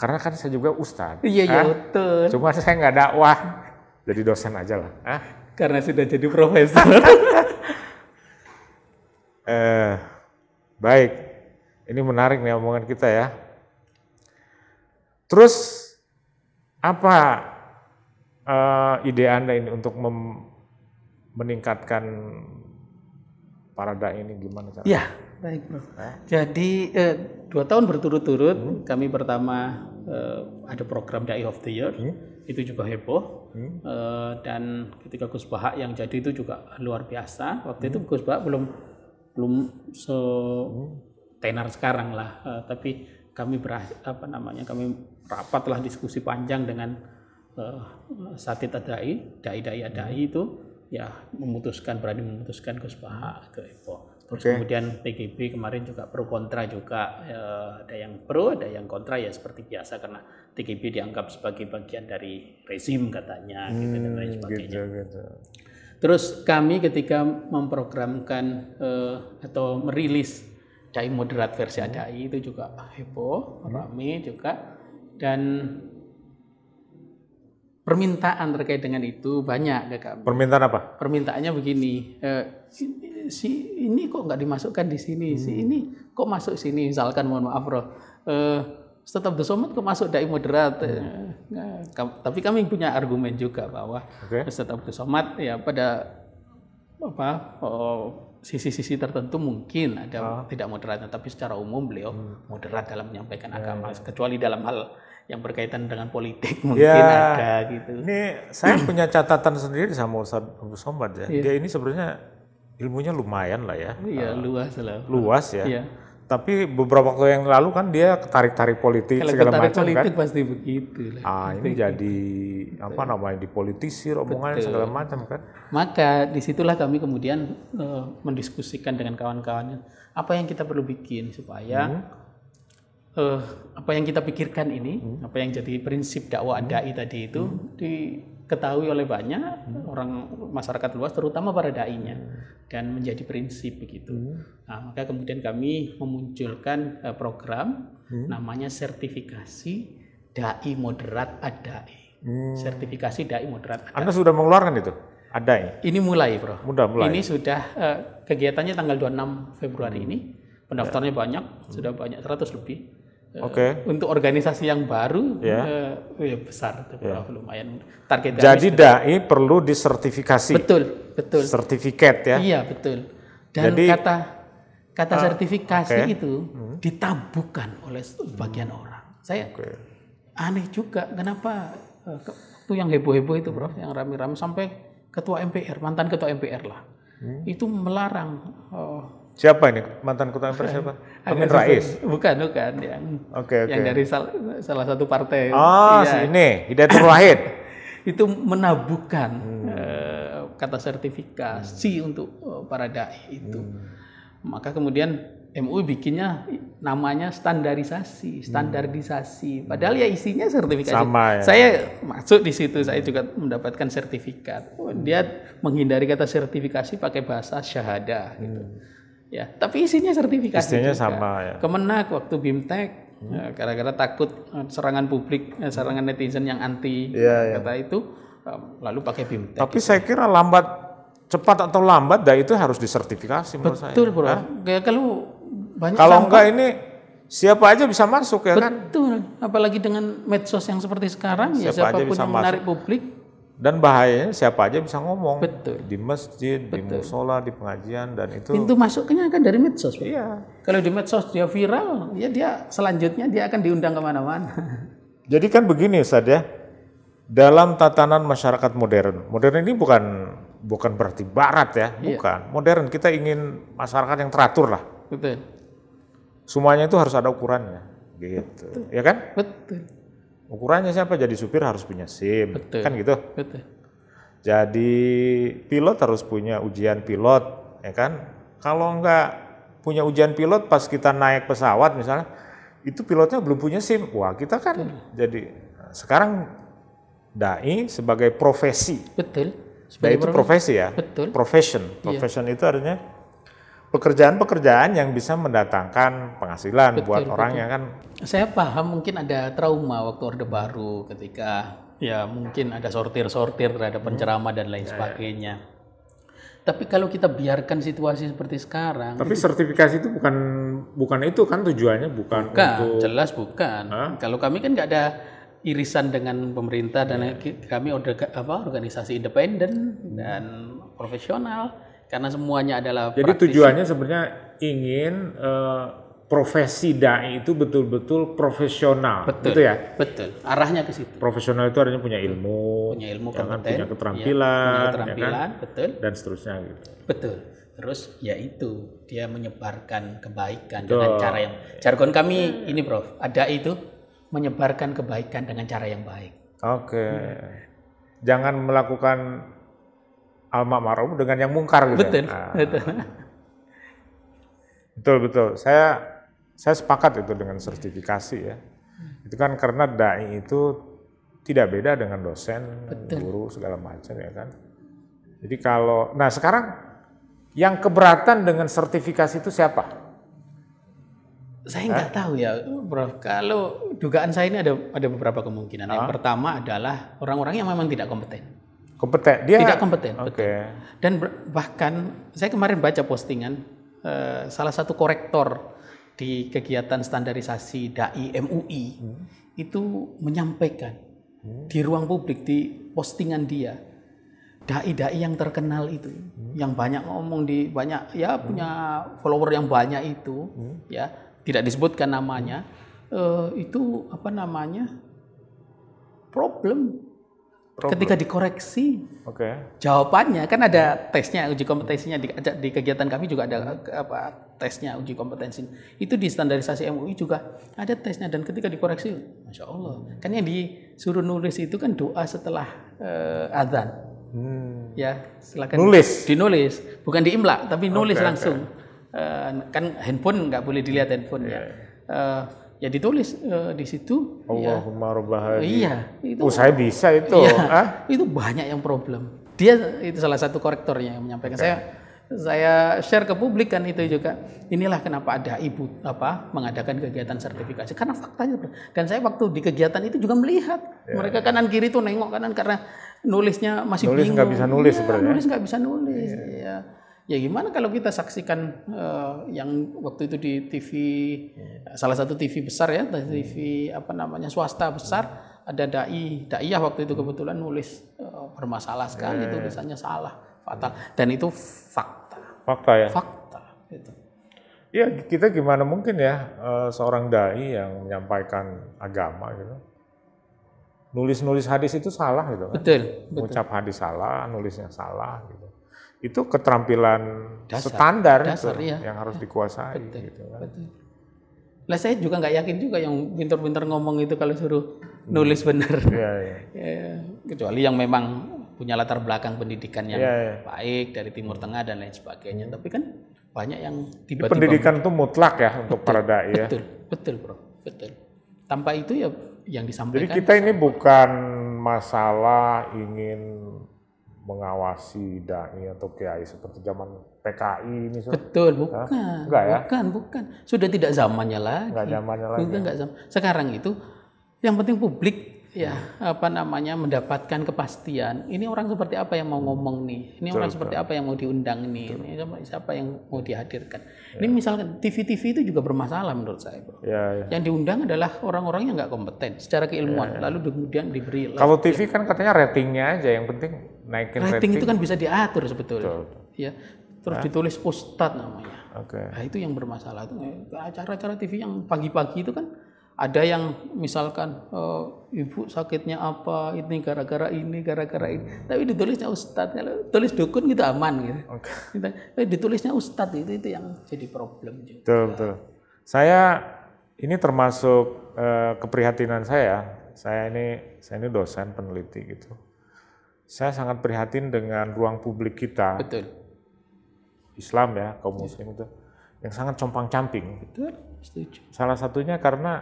Karena kan saya juga ustaz. Iya, iya, ah, betul. Cuma saya nggak dakwah. Jadi dosen aja lah. Ah. Karena sudah jadi profesor. eh, baik. Ini menarik nih omongan kita ya. Terus apa uh, ide Anda ini untuk mem meningkatkan parada ini gimana cara? Ya, iya, baik bro. Jadi eh, dua tahun berturut-turut hmm. kami pertama eh, ada program Day of the Year, hmm. itu juga heboh. Hmm. Eh, dan ketika Gus Bahak yang jadi itu juga luar biasa. Waktu hmm. itu Gus Bahak belum belum se hmm. tenar sekarang lah, eh, tapi kami berapa apa namanya kami rapatlah diskusi panjang dengan uh, eh, Satit Adai, Dai Dai Adai hmm. itu ya memutuskan berani memutuskan Gus Baha ke Epo. Terus okay. kemudian PGB kemarin juga pro kontra juga e, ada yang pro ada yang kontra ya seperti biasa karena TGB dianggap sebagai bagian dari rezim katanya hmm, gitu dan lain hmm, sebagainya. Gitu, gitu. Terus kami ketika memprogramkan e, atau merilis Dai moderat versi ADAI itu juga heboh, hmm. ramai juga dan permintaan terkait dengan itu banyak kami. Permintaan apa? Permintaannya begini, eh, si ini kok nggak dimasukkan di sini, hmm. si ini kok masuk sini, misalkan mohon maaf Roh, eh, tetap dosomat kok masuk dari moderat. Hmm. Nah, tapi kami punya argumen juga bahwa okay. tetap dosomat ya pada apa oh, sisi-sisi oh, tertentu mungkin ada ah. tidak moderatnya, tapi secara umum beliau hmm. moderat dalam menyampaikan yeah. agama, ya. kecuali dalam hal yang berkaitan dengan politik ya, mungkin ya, ada gitu. Ini saya punya catatan sendiri sama Ustaz Abu Somad ya. Iya. Dia ini sebenarnya ilmunya lumayan lah ya. Iya, uh, luas lah. Luas ya. ya. Tapi beberapa waktu yang lalu kan dia ketarik-tarik politik Kalau segala macam kan. politik kan. pasti begitu lah. Ah, ini Betul. jadi apa namanya dipolitisir omongannya segala macam kan. Maka disitulah kami kemudian uh, mendiskusikan dengan kawan-kawannya apa yang kita perlu bikin supaya hmm uh, apa yang kita pikirkan ini, hmm. apa yang jadi prinsip dakwah hmm. dai tadi itu hmm. diketahui oleh banyak hmm. orang masyarakat luas, terutama para dai hmm. dan menjadi prinsip begitu. Hmm. Nah, maka kemudian kami memunculkan eh, program hmm. namanya sertifikasi dai moderat adai. Hmm. Sertifikasi dai moderat. Adai. Anda sudah mengeluarkan itu? Adai. Ya? Ini mulai, Bro. Mudah mulai. Ini sudah eh, kegiatannya tanggal 26 Februari hmm. ini. Pendaftarnya ya. banyak, hmm. sudah banyak 100 lebih Eh, oke. Okay. Untuk organisasi yang baru yeah. Ya. uh, ya besar yeah. Ya. lumayan target. Jadi dai perlu disertifikasi. Betul, betul. Sertifikat ya. Iya, betul. Dan Jadi, kata kata uh, sertifikasi okay. itu hmm. ditabuhkan oleh sebagian hmm. orang. Saya okay. aneh juga kenapa uh, eh, itu yang heboh-heboh itu, Prof, yang rame-rame sampai ketua MPR, mantan ketua MPR lah. Hmm. Itu melarang uh, Siapa ini mantan ketua MPR siapa? Amin Rais. Bukan, bukan yang. okay, okay. Yang dari sal salah satu partai. Oh, ya. ini Hidayatul Wahid. itu menabuhkan hmm. uh, kata sertifikasi hmm. untuk eh, para dai itu. Hmm. Maka kemudian MUI bikinnya namanya standarisasi, standarisasi Hmm. Padahal ya isinya sertifikasi. Sama, ya. Saya masuk di situ, saya juga mendapatkan sertifikat. Oh, dia menghindari kata sertifikasi pakai bahasa syahada gitu. Hmm. Ya, tapi isinya sertifikasi. Isinya juga. sama ya. Kemenak waktu Bimtek hmm. Ya, gara-gara takut eh, serangan publik, eh, serangan netizen yang anti iya, ya, ya. kata itu eh, lalu pakai Bimtek. Tapi gitu. saya kira lambat cepat atau lambat dah itu harus disertifikasi menurut saya. Betul, Bro. ya. kalau banyak Kalau sanggup, enggak ini siapa aja bisa masuk ya Betul. kan? Betul. Apalagi dengan medsos yang seperti sekarang ya, siapa ya siapapun yang masuk. menarik publik dan bahayanya siapa aja bisa ngomong. Betul. Di masjid, Betul. di musola, di pengajian dan itu. Pintu masuknya kan dari medsos. Iya. Kalau di medsos dia viral, ya dia selanjutnya dia akan diundang kemana-mana. Jadi kan begini Ustaz ya, dalam tatanan masyarakat modern, modern ini bukan bukan berarti barat ya, iya. bukan. Modern kita ingin masyarakat yang teratur lah. Betul. Semuanya itu harus ada ukurannya, gitu. Betul. Ya kan? Betul. Ukurannya siapa jadi supir harus punya SIM, Betul. kan gitu. Betul. Jadi pilot harus punya ujian pilot, ya kan? Kalau nggak punya ujian pilot pas kita naik pesawat misalnya, itu pilotnya belum punya SIM. Wah kita kan Betul. jadi sekarang dai sebagai profesi. Betul. Sebagai dai itu profesi ya. Betul. Profession. Iya. Profession iya. itu artinya pekerjaan-pekerjaan yang bisa mendatangkan penghasilan betul, buat orangnya betul. Ya kan. Saya paham mungkin ada trauma waktu Orde Baru ketika ya mungkin ada sortir-sortir terhadap hmm. penceramah hmm. dan lain ya, ya. sebagainya. Tapi kalau kita biarkan situasi seperti sekarang. Tapi sertifikasi itu bukan bukan itu kan tujuannya bukan. Bukan, untuk... jelas bukan. Huh? Kalau kami kan nggak ada irisan dengan pemerintah dan kami order apa organisasi independen hmm. dan profesional karena semuanya adalah Jadi praktisi. tujuannya sebenarnya ingin uh, profesi dai itu betul-betul profesional. Betul. Gitu ya? Betul. Arahnya ke situ. Profesional itu artinya punya ilmu, punya ilmu ya kompeten, kan? punya keterampilan, ya, punya keterampilan, ya kan? betul. Dan seterusnya gitu. Betul. Terus yaitu dia menyebarkan kebaikan betul. dengan cara yang jargon kami ini, Prof. Ada itu menyebarkan kebaikan dengan cara yang baik. Oke. Okay. Hmm. Jangan melakukan alma marum dengan yang mungkar gitu. Ya. Betul. Nah, betul. betul betul. Saya saya sepakat itu dengan sertifikasi ya. Itu kan karena dai itu tidak beda dengan dosen, betul. guru segala macam ya kan. Jadi kalau nah sekarang yang keberatan dengan sertifikasi itu siapa? Saya nggak tahu ya, bro. Kalau dugaan saya ini ada ada beberapa kemungkinan. Ah? Yang pertama adalah orang-orang yang memang tidak kompeten kompeten dia tidak kompeten okay. dan bahkan saya kemarin baca postingan uh, salah satu korektor di kegiatan standarisasi dai MUI hmm. itu menyampaikan hmm. di ruang publik di postingan dia dai-dai yang terkenal itu hmm. yang banyak ngomong di banyak ya hmm. punya follower yang banyak itu hmm. ya tidak disebutkan namanya uh, itu apa namanya problem Problem. Ketika dikoreksi, okay. jawabannya kan ada tesnya uji kompetensinya di, di kegiatan kami juga ada apa tesnya uji kompetensi itu di standarisasi MUI juga ada tesnya dan ketika dikoreksi, masya Allah kan yang disuruh nulis itu kan doa setelah uh, eh, adzan, hmm. ya silakan nulis dinulis bukan diimla tapi nulis okay, langsung okay. Uh, eh, kan handphone nggak boleh dilihat handphone yeah. ya. Iya, iya. Eh, ya ditulis uh, di situ. Allahumma ya. bahaya. Oh, iya, itu. Oh, saya bisa itu. Iya, Hah? Itu banyak yang problem. Dia itu salah satu korektornya yang menyampaikan okay. saya saya share ke publik kan itu juga. Inilah kenapa ada ibu apa mengadakan kegiatan sertifikasi karena faktanya dan saya waktu di kegiatan itu juga melihat ya, mereka kanan kiri tuh nengok kanan karena nulisnya masih nulis bingung. Nulis nggak bisa nulis ya, sebenarnya. Nulis nggak bisa nulis. Ya. Ya ya gimana kalau kita saksikan uh, yang waktu itu di TV hmm. Ya. salah satu TV besar ya TV apa namanya swasta besar hmm. ada dai daiyah waktu itu kebetulan nulis uh, bermasalah sekali hmm. tulisannya salah fatal dan itu fakta fakta ya fakta itu ya kita gimana mungkin ya eh, seorang dai yang menyampaikan agama gitu nulis nulis hadis itu salah gitu kan betul, betul. ucap hadis salah nulisnya salah gitu itu keterampilan dasar, standar dasar, itu, ya. yang harus dikuasai. Betul, gitu kan. betul. Nah saya juga nggak yakin juga yang pinter-pinter ngomong itu kalau suruh nulis hmm. bener. Ya, ya. ya, iya. kecuali yang memang punya latar belakang pendidikan yang ya, ya. baik dari Timur Tengah dan lain sebagainya. Hmm. Tapi kan banyak yang tiba-tiba. Pendidikan itu mutlak ya untuk betul, para dai ya. Betul, betul bro, betul. Tanpa itu ya yang disampaikan. Jadi kita ini bukan masalah ingin mengawasi dai atau kiai seperti zaman PKI misalnya. Betul, bukan. ya? Bukan, bukan. Sudah tidak zamannya lagi. Enggak zamannya lagi. Bukan, ya? enggak zaman. Sekarang itu yang penting publik ya hmm. apa namanya mendapatkan kepastian. Ini orang seperti apa yang mau hmm. ngomong nih? Ini betul, orang seperti apa yang mau diundang nih? Betul. Ini siapa yang mau dihadirkan? Ya. Ini misalkan TV-TV itu juga bermasalah menurut saya, Bro. Ya, ya. Yang diundang adalah orang-orang yang nggak kompeten secara keilmuan, ya, ya. lalu kemudian diberi Kalau TV kan katanya ratingnya aja yang penting naikin rating, rating itu kan bisa diatur sebetulnya. Betul, betul. Ya. Terus nah. ditulis ustadz namanya. Oke. Okay. Nah, itu yang bermasalah itu eh, acara-acara TV yang pagi-pagi itu kan ada yang misalkan oh, ibu sakitnya apa ini gara-gara ini gara-gara ini tapi ditulisnya ustadznya tulis dukun gitu aman gitu okay. tapi eh, ditulisnya ustadz itu itu yang jadi problem juga betul betul saya ini termasuk uh, keprihatinan saya saya ini saya ini dosen peneliti gitu saya sangat prihatin dengan ruang publik kita. Betul. Islam ya, kaum iya. muslim itu yang sangat compang-camping. Betul. Setuju. Salah satunya karena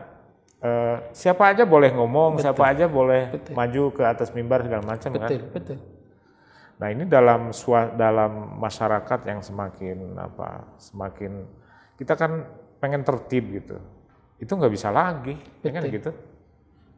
uh, siapa aja boleh ngomong, betul. siapa aja boleh betul. maju ke atas mimbar segala macam betul, kan. Betul, betul. Nah, ini dalam dalam masyarakat yang semakin apa? Semakin kita kan pengen tertib gitu. Itu nggak bisa lagi, betul. ya kan gitu.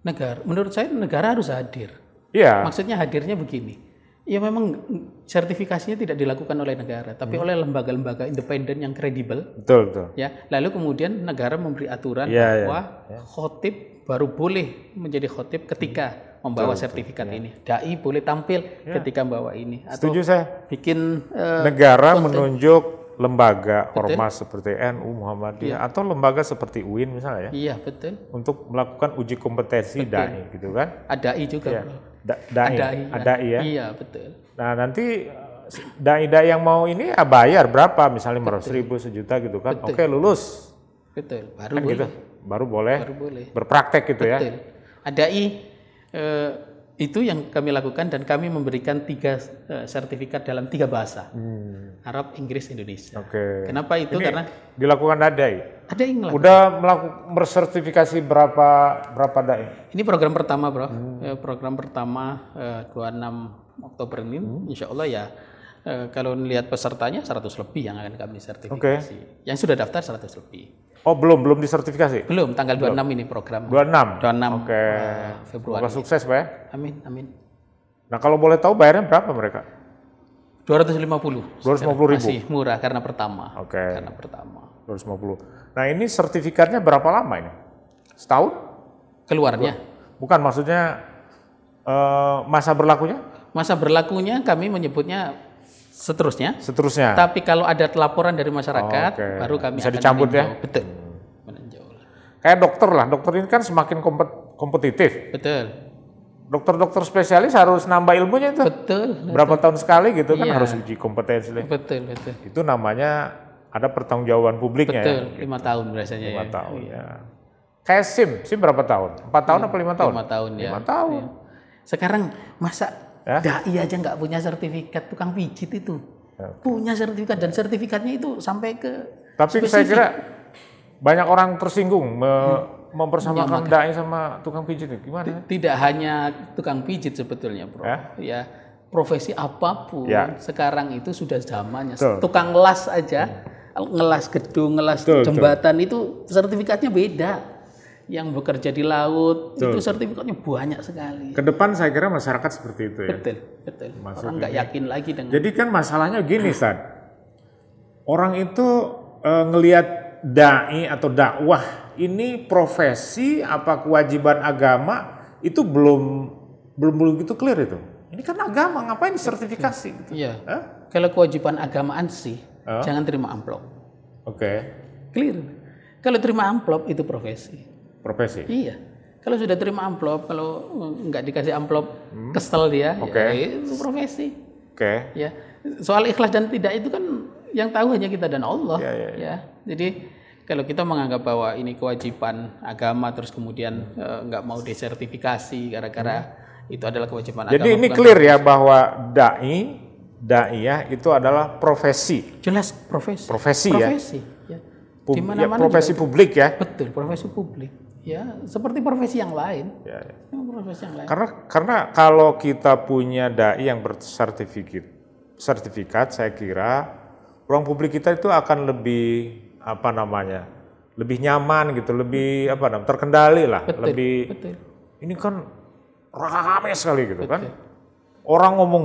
Negara, menurut saya negara harus hadir Iya. Maksudnya hadirnya begini. Ya memang sertifikasinya tidak dilakukan oleh negara, tapi hmm. oleh lembaga-lembaga independen yang kredibel. Betul, betul. Ya, lalu kemudian negara memberi aturan ya, bahwa ya, ya. khotib baru boleh menjadi khotib ketika hmm. membawa betul, sertifikat betul, iya. ini. Ya. Dai boleh tampil ya. ketika membawa ini. Atau Setuju saya. Bikin uh, negara khotib. menunjuk lembaga betul. ormas seperti NU Muhammadiyah ya. atau lembaga seperti UIN misalnya ya. Iya, betul. Untuk melakukan uji kompetensi betul. dai gitu kan. Ada i juga. Ya. Bro. Da dai. Adai, adai ah, ya. Iya, betul. Nah, nanti dai-dai yang mau ini ya bayar berapa misalnya betul. ribu sejuta gitu kan. Betul. Oke, lulus. Betul. Baru kan gitu? boleh. gitu. Baru boleh. Baru boleh. Berpraktek gitu ya. betul. ya. Adai eh, itu yang kami lakukan dan kami memberikan tiga uh, sertifikat dalam tiga bahasa. Hmm. Arab, Inggris, Indonesia. Oke. Okay. Kenapa itu? Ini Karena dilakukan Adai. Ya? Ada yang melakukan. Udah melakukan bersertifikasi berapa berapa dai? Ini program pertama, Bro. Hmm. Eh, program pertama eh, uh, 26 Oktober ini hmm. insya Allah ya e, kalau lihat pesertanya 100 lebih yang akan kami sertifikasi. Okay. Yang sudah daftar 100 lebih. Oh, belum belum disertifikasi? Belum, tanggal 26 belum. ini program. 26. 26 Oke. Okay. Eh, Februari. Semoga sukses, Pak ya. Amin, amin. Nah, kalau boleh tahu bayarnya berapa mereka? 250. 250 ribu. Masih murah karena pertama. Oke. Okay. Karena pertama. 250. Nah, ini sertifikatnya berapa lama ini? Setahun? Keluarnya. Bukan maksudnya uh, masa berlakunya? Masa berlakunya kami menyebutnya seterusnya. Seterusnya. Tapi kalau ada laporan dari masyarakat, oh, okay. baru kami bisa akan dicabut ya. Betul. Hmm. Kayak dokter lah, dokter ini kan semakin kompet kompetitif. Betul. Dokter-dokter spesialis harus nambah ilmunya itu. Betul. Berapa tahun sekali gitu kan iya. kan harus uji kompetensi. Betul, betul. Itu namanya ada pertanggungjawaban publiknya. Ya. Betul, ya, lima tahun biasanya. Lima ya. tahun. Iya. Ya. Kayak SIM, SIM berapa tahun? Empat tahun lima, apa lima tahun? Lima tahun lima ya. Lima tahun. Ya. Sekarang masa Ya? Dai aja nggak punya sertifikat tukang pijit itu. Ya, okay. Punya sertifikat dan sertifikatnya itu sampai ke Tapi spesifik. saya kira banyak orang tersinggung me hmm. mempersamakan dai sama tukang pijit itu. Gimana? Tidak hanya tukang pijit sebetulnya, Bro. Ya. ya profesi apapun ya. sekarang itu sudah zamannya. Tuh. Tukang las aja, hmm. ngelas gedung, ngelas Tuh, jembatan Tuh. itu sertifikatnya beda yang bekerja di laut betul. itu sertifikatnya banyak sekali. Kedepan saya kira masyarakat seperti itu ya. Betul, betul. Maksud Orang nggak ya. yakin lagi dengan. Jadi kan masalahnya gini, Ustaz. Orang itu e, ngelihat dai atau dakwah ini profesi apa kewajiban agama itu belum belum belum gitu clear itu. Ini kan agama, ngapain sertifikasi? Gitu. Iya. Huh? Kalau kewajiban agamaan sih, huh? jangan terima amplop. Oke. Okay. Clear. Kalau terima amplop itu profesi profesi iya kalau sudah terima amplop kalau eh, nggak dikasih amplop hmm. kesel dia ya, okay. ya, itu profesi oke okay. ya soal ikhlas dan tidak itu kan yang tahu hanya kita dan Allah ya, ya, ya. ya. jadi kalau kita menganggap bahwa ini kewajiban agama terus kemudian eh, nggak uh, mau desertifikasi gara-gara hmm. itu adalah kewajiban jadi agama. Jadi ini clear ya bahwa dai daiyah itu adalah profesi. Jelas profesi. Profesi, profesi ya. Profesi. Ya. Pub, ya, profesi publik ya. Betul, profesi publik. Ya, seperti profesi yang lain. Ya, ya. Profesi yang lain. Karena karena kalau kita punya dai yang bersertifikat, sertifikat saya kira ruang publik kita itu akan lebih apa namanya? lebih nyaman gitu, lebih apa namanya? terkendali lah, betul, lebih betul. Ini kan rame sekali gitu kan. betul. kan. Orang ngomong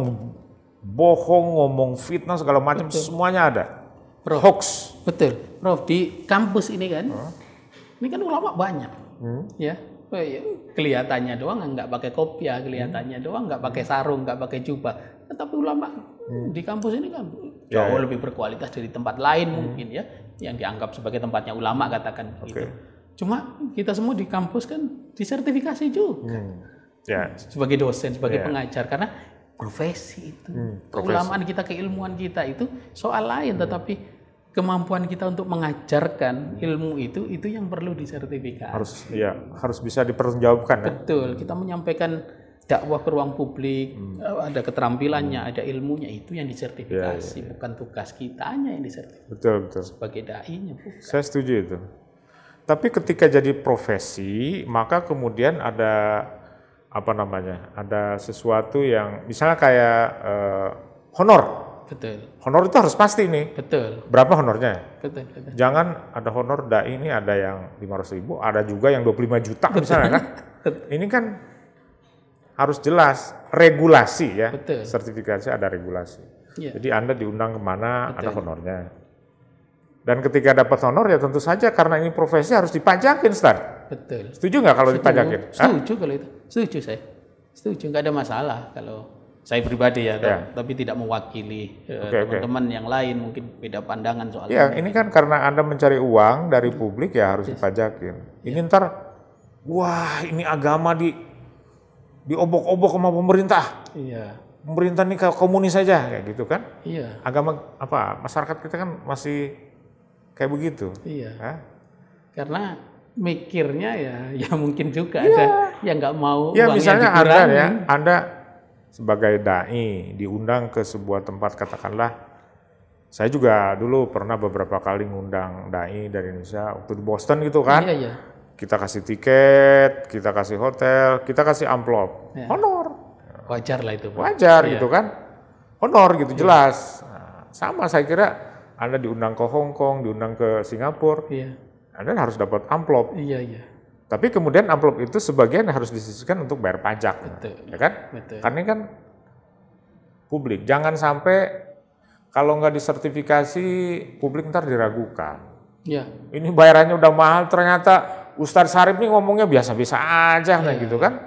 bohong, ngomong fitnah segala macam semuanya ada. Prof. Hoax. Betul. Prof, di kampus ini kan. Hmm. Ini kan ulama banyak hmm? ya oh, iya. kelihatannya doang nggak pakai kopiah ya, kelihatannya hmm? doang nggak pakai hmm. sarung nggak pakai jubah tetapi ulama hmm. di kampus ini kan ya, jauh ya, lebih berkualitas dari tempat lain hmm. mungkin ya yang dianggap sebagai tempatnya ulama katakan okay. gitu cuma kita semua di kampus kan disertifikasi juga hmm. yeah. sebagai dosen sebagai yeah. pengajar karena profesi itu hmm, profesi. keulamaan kita keilmuan kita itu soal lain hmm. tetapi kemampuan kita untuk mengajarkan ilmu itu itu yang perlu disertifikasi. Harus ya, harus bisa dipertanggungjawabkan. Ya? Betul, kita menyampaikan dakwah ke ruang publik, hmm. Eh, ada keterampilannya, hmm. ada ilmunya itu yang disertifikasi, ya, ya, ya. bukan tugas kitanya yang disertifikasi. Betul, betul. Sebagai dai-nya bukan. Saya setuju itu. Tapi ketika jadi profesi, maka kemudian ada apa namanya? Ada sesuatu yang misalnya kayak eh, honor Betul. Honor itu harus pasti nih. Betul. Berapa honornya? Betul. betul. Jangan ada honor dai ini ada yang 500 ribu, ada juga yang 25 juta betul. misalnya kan. Betul. Ini kan harus jelas regulasi ya. Betul. Sertifikasi ada regulasi. Ya. Jadi Anda diundang kemana, betul. ada honornya. Dan ketika dapat honor ya tentu saja karena ini profesi harus dipajakin, Star. Betul. Setuju nggak kalau Setuju. dipajakin? Setuju kalau itu. Setuju saya. Setuju, nggak ada masalah kalau saya pribadi ya, ya. tapi tidak mewakili eh, teman-teman okay, okay. yang lain mungkin beda pandangan soal ya, ini. ini kan karena anda mencari uang dari publik ya harus yes. dipajakin. Ini ya. ntar, wah ini agama di diobok-obok sama pemerintah. Iya. Pemerintah ini komunis saja kayak gitu kan? Iya. Agama apa masyarakat kita kan masih kayak begitu. Iya. Hah? Karena mikirnya ya, ya mungkin juga ya. ada yang nggak mau. Ya misalnya ada ya, anda sebagai dai diundang ke sebuah tempat katakanlah saya juga dulu pernah beberapa kali ngundang dai dari Indonesia waktu di Boston gitu kan. Iya, iya. Kita kasih tiket, kita kasih hotel, kita kasih amplop. Iya. Honor. Wajar lah itu. Pak. Wajar iya. gitu kan. Honor gitu iya. jelas. Nah, sama saya kira Anda diundang ke Hong Kong, diundang ke Singapura. Iya. Anda harus dapat amplop. Iya, iya. Tapi kemudian amplop itu sebagian harus disisikan untuk bayar pajak, Betul. ya kan? Betul. Karena kan publik. Jangan sampai kalau nggak disertifikasi publik ntar diragukan. Ya. Ini bayarannya udah mahal ternyata Ustadz Sarip nih ngomongnya biasa-biasa aja, ya. nah gitu kan?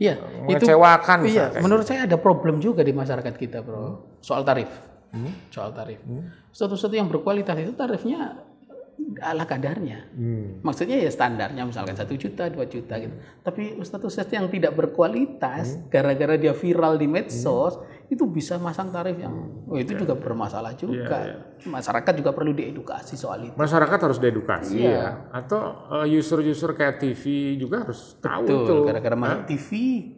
Iya. Mengecewakan. iya. Menurut gitu. saya ada problem juga di masyarakat kita, bro, hmm. soal tarif. Hmm. Soal tarif. Hmm. Satu-satu yang berkualitas itu tarifnya ala kadarnya. Hmm. Maksudnya ya standarnya misalkan satu juta, dua juta gitu. Tapi ustadz-ustadz yang tidak berkualitas hmm. gara-gara hmm. dia viral di medsos hmm. itu bisa masang tarif yang hmm. oh, itu yeah. juga iya. bermasalah iya, juga. Yeah, yeah. Masyarakat juga perlu diedukasi soal itu. Masyarakat harus diedukasi yeah. ya. Atau eh, user-user uh, kayak TV juga harus tahu Betul, gara-gara masuk TV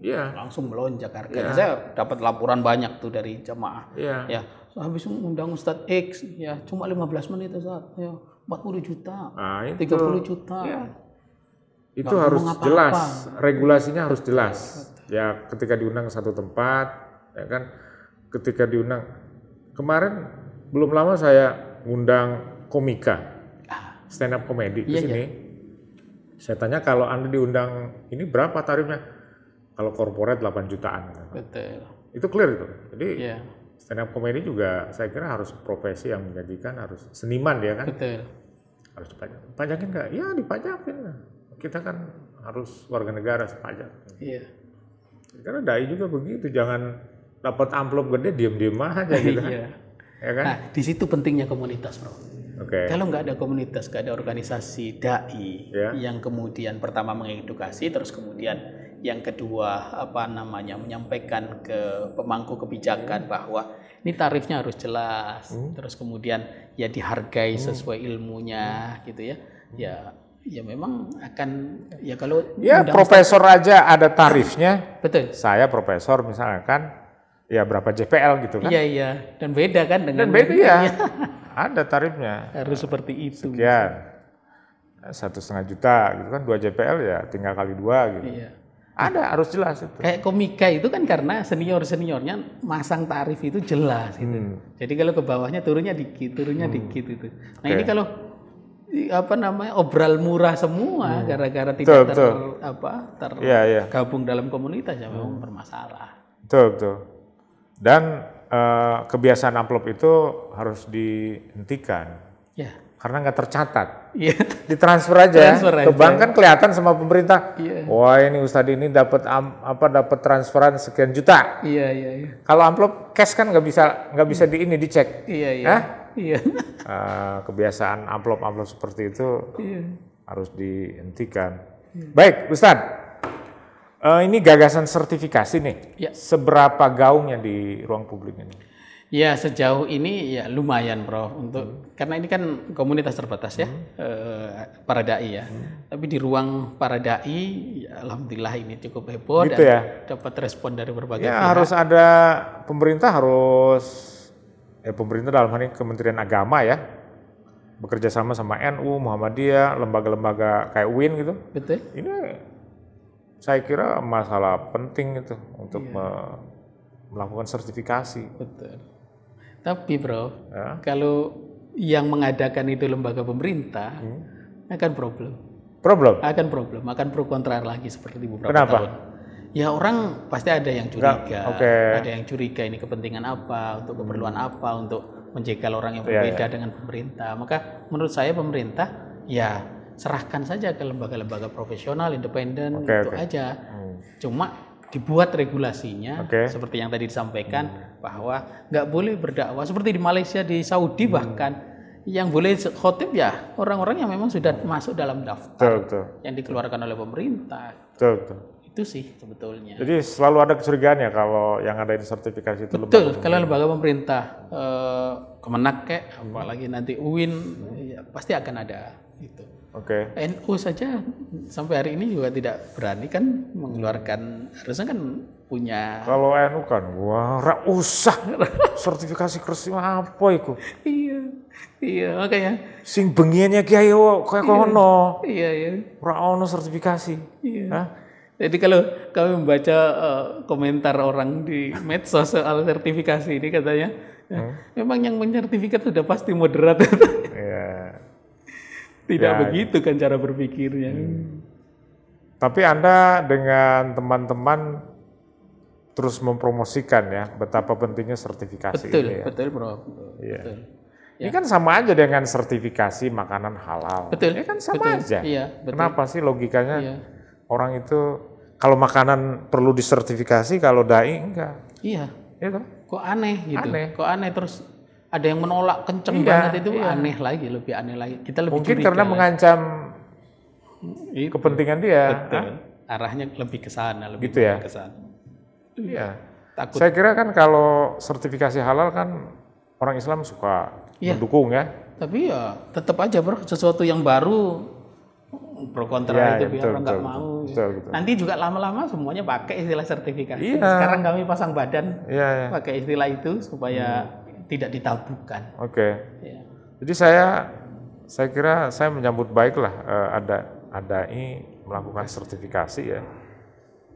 yeah. Iya. langsung melonjak Karena Yeah. Saya dapat laporan banyak tuh dari jemaah. Yeah. Ya habis undang Ustadz X ya cuma 15 menit Ustadz. Ya 40 juta, nah, itu. 30 juta. Ya. Itu Gak harus apa-apa. jelas, regulasinya harus jelas. Ya ketika diundang ke satu tempat, ya kan ketika diundang kemarin belum lama saya ngundang komika stand up komedi di iya, sini. Iya. Saya tanya kalau Anda diundang ini berapa tarifnya? Kalau korporat 8 jutaan. Betul. Itu clear itu. Jadi yeah stand up komedi juga saya kira harus profesi yang menjadikan harus seniman dia kan. Betul harus dipajak pajakin nggak ya dipajakin kita kan harus warga negara sepajak iya karena dai juga begitu jangan dapat amplop gede diem-diem aja gitu kan. iya. ya kan nah di situ pentingnya komunitas bro Okay. Kalau nggak ada komunitas, nggak ada organisasi dai yeah. yang kemudian pertama mengedukasi, terus kemudian yang kedua apa namanya menyampaikan ke pemangku kebijakan hmm. bahwa ini tarifnya harus jelas hmm. terus kemudian ya dihargai hmm. sesuai ilmunya hmm. gitu ya hmm. ya ya memang akan ya kalau ya profesor aja ada tarifnya betul saya profesor misalkan ya berapa JPL gitu kan iya iya dan beda kan dengan dan beda ya ada tarifnya harus seperti itu sekian satu setengah juta gitu kan dua JPL ya tinggal kali dua gitu iya ada, harus jelas itu. Kayak komika itu kan karena senior-seniornya masang tarif itu jelas gitu. Hmm. Jadi kalau ke bawahnya turunnya dikit, turunnya hmm. dikit itu. Nah, okay. ini kalau apa namanya obral murah semua hmm. gara-gara hmm. Gara -gara tidak betul, ter betul. apa tergabung iya, iya. yeah, yeah. dalam komunitas ya memang hmm. bermasalah. Betul betul. Dan uh, kebiasaan amplop itu harus dihentikan. Ya karena nggak tercatat. Iya. Ditransfer aja, ya. transfer aja. bank kan kelihatan sama pemerintah. Iya. Wah ini Ustadz ini dapat apa dapat transferan sekian juta. Iya iya. iya. Kalau amplop cash kan nggak bisa nggak bisa di ini dicek. Iya iya. Hah? Iya. uh, kebiasaan amplop amplop seperti itu iya. harus dihentikan. Iya. Baik Ustadz. Uh, ini gagasan sertifikasi nih. Iya. Seberapa Seberapa yang di ruang publik ini? Ya sejauh ini ya lumayan Prof untuk hmm. karena ini kan komunitas terbatas ya hmm. Eh, para dai ya. Hmm. Tapi di ruang para dai ya alhamdulillah ini cukup heboh gitu dan ya? dapat respon dari berbagai ya, pihak. harus ada pemerintah harus eh pemerintah dalam hal ini Kementerian Agama ya bekerja sama sama NU, Muhammadiyah, lembaga-lembaga kayak UIN gitu. Betul. Ini saya kira masalah penting itu untuk iya. melakukan sertifikasi. Betul. Tapi bro, ya. kalau yang mengadakan itu lembaga pemerintah, hmm. akan problem. Problem? Akan problem, akan pro kontra lagi seperti beberapa Kenapa? tahun. Ya orang pasti ada yang curiga, okay. ada yang curiga ini kepentingan apa, untuk keperluan apa, untuk menjegal orang yang iya, iya. berbeda yeah, yeah. dengan pemerintah. Maka menurut saya pemerintah ya serahkan saja ke lembaga-lembaga profesional, independen, okay, itu okay. aja. Hmm. Cuma dibuat regulasinya okay. seperti yang tadi disampaikan hmm. bahwa nggak boleh berdakwah seperti di Malaysia di Saudi hmm. bahkan yang boleh khotib ya orang-orang yang memang sudah masuk dalam daftar betul, betul. yang dikeluarkan oleh pemerintah betul, betul. itu sih sebetulnya jadi selalu ada kecurigaan ya kalau yang ada di sertifikasi itu betul lembaga kalau lembaga pemerintah eh, kemenak kayak apalagi nanti UIN hmm. ya, pasti akan ada itu Oke. Okay. NU saja sampai hari ini juga tidak berani kan mengeluarkan harusnya kan punya. Kalau NU kan, wah ra usah sertifikasi kursi apa itu? iya, iya makanya. Sing bengiannya kiai kayak iya, kono. Iya iya. Ora ono sertifikasi. Iya. Hah? Jadi kalau kami membaca uh, komentar orang di medsos soal sertifikasi ini katanya, hmm? memang yang menyertifikat sudah pasti moderat. Iya. yeah tidak ya, ya, begitu kan cara berpikirnya. Hmm. Tapi Anda dengan teman-teman terus mempromosikan ya betapa pentingnya sertifikasi betul, ini. Ya. Betul, Bro. Iya. Ya. Betul. Ya. Ini kan sama aja dengan sertifikasi makanan halal. Betul. Ini kan sama betul. aja. Iya, betul. Kenapa sih logikanya iya. orang itu kalau makanan perlu disertifikasi, kalau dai enggak? Iya. Itu. Iya Kok aneh gitu? Aneh. Kok aneh terus ada yang menolak kenceng iya, banget itu iya. aneh lagi, lebih aneh lagi. Kita lebih mungkin karena lagi. Ya. mengancam itu. Iya. kepentingan dia. Betul. Arahnya lebih ke sana, lebih gitu ya? ke sana. Iya. Takut. Saya kira kan kalau sertifikasi halal kan orang Islam suka iya. mendukung ya. Tapi ya tetap aja bro, sesuatu yang baru pro kontra ya, itu ya, biar orang nggak mau. Betul, betul. Nanti juga lama-lama semuanya pakai istilah sertifikasi. iya. Sekarang kami pasang badan iya, iya. pakai istilah itu supaya hmm tidak ditabukan. Oke. Okay. Ya. Jadi saya saya kira saya menyambut baiklah uh, eh, ada ada ini melakukan sertifikasi ya.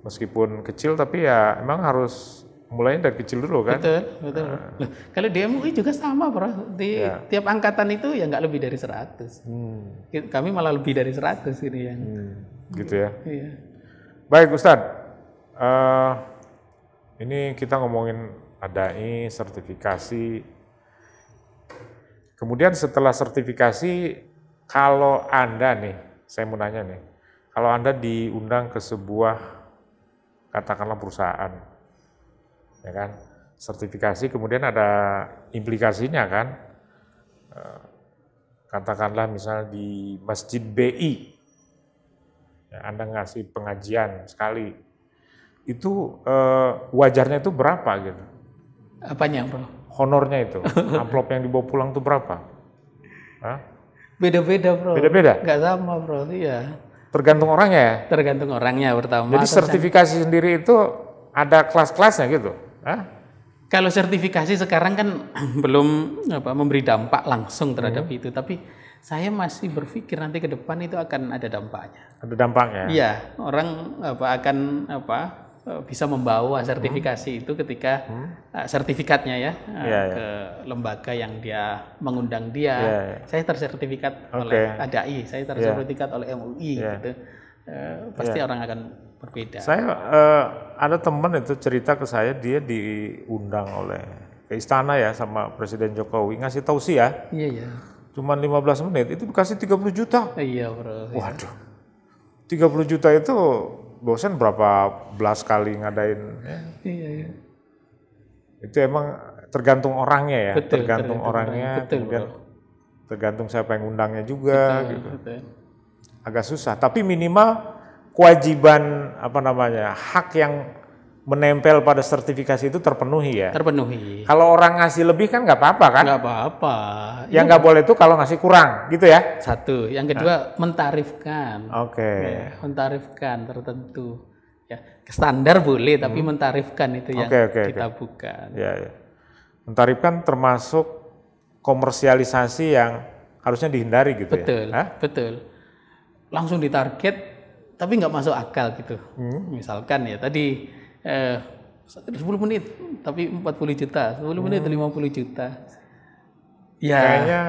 Meskipun kecil tapi ya emang harus mulainya dari kecil dulu kan. Betul, betul. Uh. Loh, kalau di MUI juga sama, Bro. Di ya. tiap angkatan itu ya nggak lebih dari 100. Hmm. Kami malah lebih dari 100 ini yang. Hmm. Gitu ya. Iya. Baik, Ustadz. Uh, ini kita ngomongin adai sertifikasi. Kemudian setelah sertifikasi, kalau Anda nih, saya mau nanya nih, kalau Anda diundang ke sebuah, katakanlah perusahaan, ya kan, sertifikasi kemudian ada implikasinya kan, eh, katakanlah misalnya di Masjid BI, ya, Anda ngasih pengajian sekali, itu eh, wajarnya itu berapa gitu? Apanya, Bro? Honornya itu. Amplop yang dibawa pulang tuh berapa? Beda-beda, Bro. Beda-beda? Gak sama, Bro. Iya. Tergantung orangnya ya? Tergantung orangnya pertama. Jadi sertifikasi yang... sendiri itu ada kelas-kelasnya gitu? Hah? Kalau sertifikasi sekarang kan belum apa, memberi dampak langsung terhadap hmm. itu, tapi saya masih berpikir nanti ke depan itu akan ada dampaknya. Ada dampaknya. Iya, orang apa akan apa Eh, bisa membawa sertifikasi hmm. itu ketika hmm. Eh, sertifikatnya ya, yeah, iya, iya. ke lembaga yang dia mengundang dia. Yeah, yeah. Saya tersertifikat okay. oleh ADAI, saya iya. tersertifikat yeah. oleh MUI yeah. gitu. Uh, pasti yeah. orang akan berbeda. Saya uh, ada teman itu cerita ke saya dia diundang oleh ke istana ya sama Presiden Jokowi ngasih ya Iya yeah, iya. Yeah. Cuman 15 menit itu dikasih 30 juta. Iya, yeah, Bro. Waduh. 30 juta itu Bosen berapa belas kali ngadain. Ya, iya, iya. Itu emang tergantung orangnya ya, betul, tergantung, betul, orangnya, betul, kemudian betul. tergantung siapa yang undangnya juga betul, gitu. Betul. Agak susah, tapi minimal kewajiban apa namanya hak yang menempel pada sertifikasi itu terpenuhi ya. Terpenuhi. Kalau orang ngasih lebih kan nggak apa-apa kan? Nggak apa-apa. Yang iya. nggak ya. boleh itu kalau ngasih kurang, gitu ya? Satu. Yang kedua nah. mentarifkan. Oke. Okay. Ya, mentarifkan tertentu. Ya standar boleh, tapi hmm. mentarifkan itu yang okay, okay, kita okay. bukan. Ya, ya. Mentarifkan termasuk komersialisasi yang harusnya dihindari gitu betul, ya? Betul. Betul. Langsung ditarget, tapi nggak masuk akal gitu. Hmm. Misalkan ya tadi eh, 10 menit tapi 40 juta 10 hmm. menit 50 juta ya kayaknya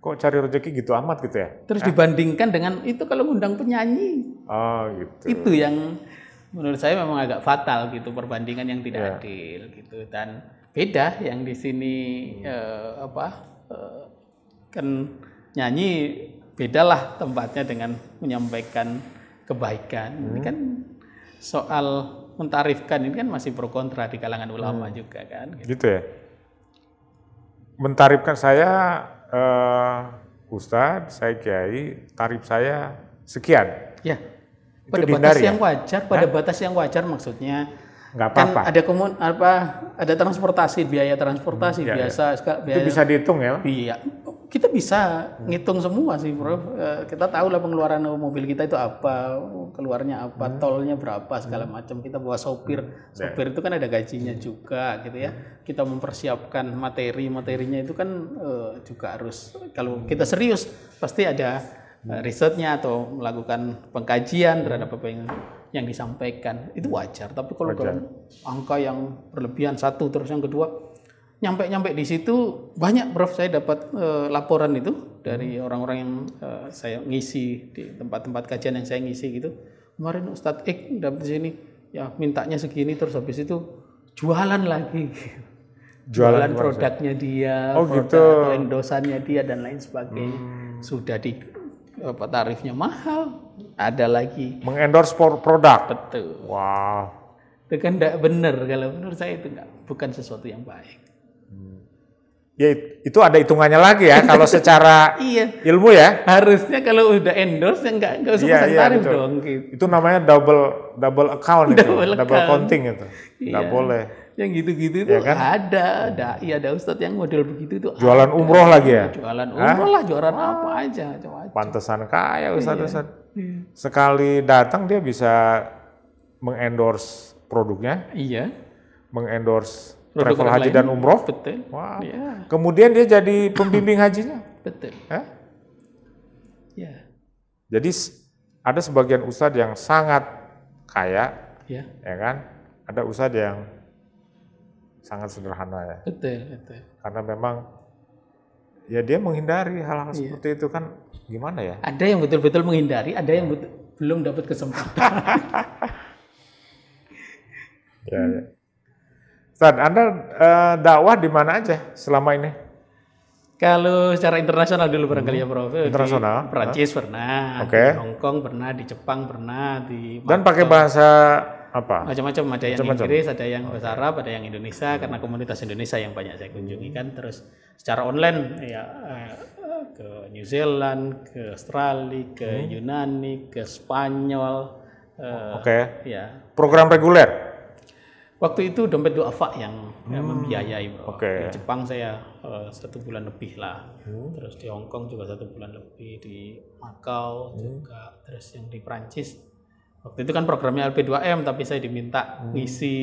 kok cari rezeki gitu amat gitu ya terus eh? dibandingkan dengan itu kalau ngundang penyanyi oh gitu itu yang menurut saya memang agak fatal gitu perbandingan yang tidak yeah. adil gitu dan beda yang di sini hmm. eh, apa eh, kan nyanyi bedalah tempatnya dengan menyampaikan kebaikan hmm. ini kan soal mentarifkan ini kan masih pro kontra di kalangan ulama hmm. juga kan. Gitu, gitu ya. Mentarifkan saya uh, Ustadz, saya kiai, tarif saya sekian. Ya. Pada itu batas ya? yang ya? wajar, pada Hah? batas yang wajar maksudnya. Nggak kan apa-apa. Kan ada komun apa ada transportasi, biaya transportasi hmm, ya, biasa ya. Biaya, itu bisa dihitung ya? Iya kita bisa ngitung semua sih bro. Eh, kita tahu lah pengeluaran mobil kita itu apa, keluarnya apa, hmm. tolnya berapa hmm. segala macam. Kita bawa sopir, hmm. sopir itu kan ada gajinya hmm. juga gitu ya. Kita mempersiapkan materi, materinya itu kan uh, juga harus kalau kita serius pasti ada uh, risetnya atau melakukan pengkajian terhadap apa yang yang disampaikan itu wajar. Tapi kalau wajar. angka yang berlebihan satu terus yang kedua nyampe-nyampe di situ banyak Prof saya dapat e, laporan itu dari hmm. orang-orang yang e, saya ngisi di tempat-tempat kajian yang saya ngisi gitu. Kemarin Ustadz Ik dapat sini ya mintanya segini terus habis itu jualan lagi. Jualan, jualan produknya dia, oh, produk gitu. endosannya dia dan lain sebagainya. Hmm. Sudah di apa tarifnya mahal, ada lagi mengendorse produk. Betul. Wow. Itu kan tidak benar kalau menurut saya itu enggak bukan sesuatu yang baik. Hmm. Ya itu ada hitungannya lagi ya kalau secara iya. ilmu ya. Harusnya kalau udah endorse ya nggak nggak usah iya, iya, tarif betul. dong. Gitu. Itu namanya double double account double itu, account. double counting itu, iya. nggak Enggak boleh. Yang gitu-gitu itu ya kan? ada, ada, iya ada ustadz yang model begitu tuh. Jualan ada. umroh lagi ya? Jualan umroh Hah? lah, jualan Wah. apa aja, coba. Pantesan kaya iya, ustadz ustadz. Iya. Sekali datang dia bisa mengendorse produknya. Iya. Mengendorse travel haji dan umroh. Betul. Wow. Ya. Kemudian dia jadi pembimbing hajinya. Betul. Eh? Ya. Jadi ada sebagian ustad yang sangat kaya, ya, ya kan? Ada ustad yang sangat sederhana ya. Betul, betul. Karena memang ya dia menghindari hal-hal ya. seperti itu kan gimana ya? Ada yang betul-betul menghindari, ada yang ya. betul, belum dapat kesempatan. ya, ya. Ustaz, Anda uh, dakwah di mana aja selama ini? Kalau secara internasional dulu barangkali hmm. ya Prof. Internasional. Di Prancis pernah, okay. di Hong Kong pernah, di Jepang pernah, di Dan pakai bahasa apa? Macam-macam, ada yang Macam-macam. Inggris, ada yang bahasa Arab, ada yang Indonesia hmm. karena komunitas Indonesia yang banyak saya kunjungi kan. Terus secara online ya eh, ke New Zealand, ke Australia, ke hmm. Yunani, ke Spanyol. Eh, Oke. Okay. Ya. Program reguler? Waktu itu dompet duafa yang hmm. membiayai bro. Okay. Di Jepang saya uh, satu bulan lebih lah. Hmm. Terus di Hong Kong juga satu bulan lebih, di Makau hmm. juga, terus yang di Prancis. Waktu itu kan programnya LP2M tapi saya diminta hmm. ngisi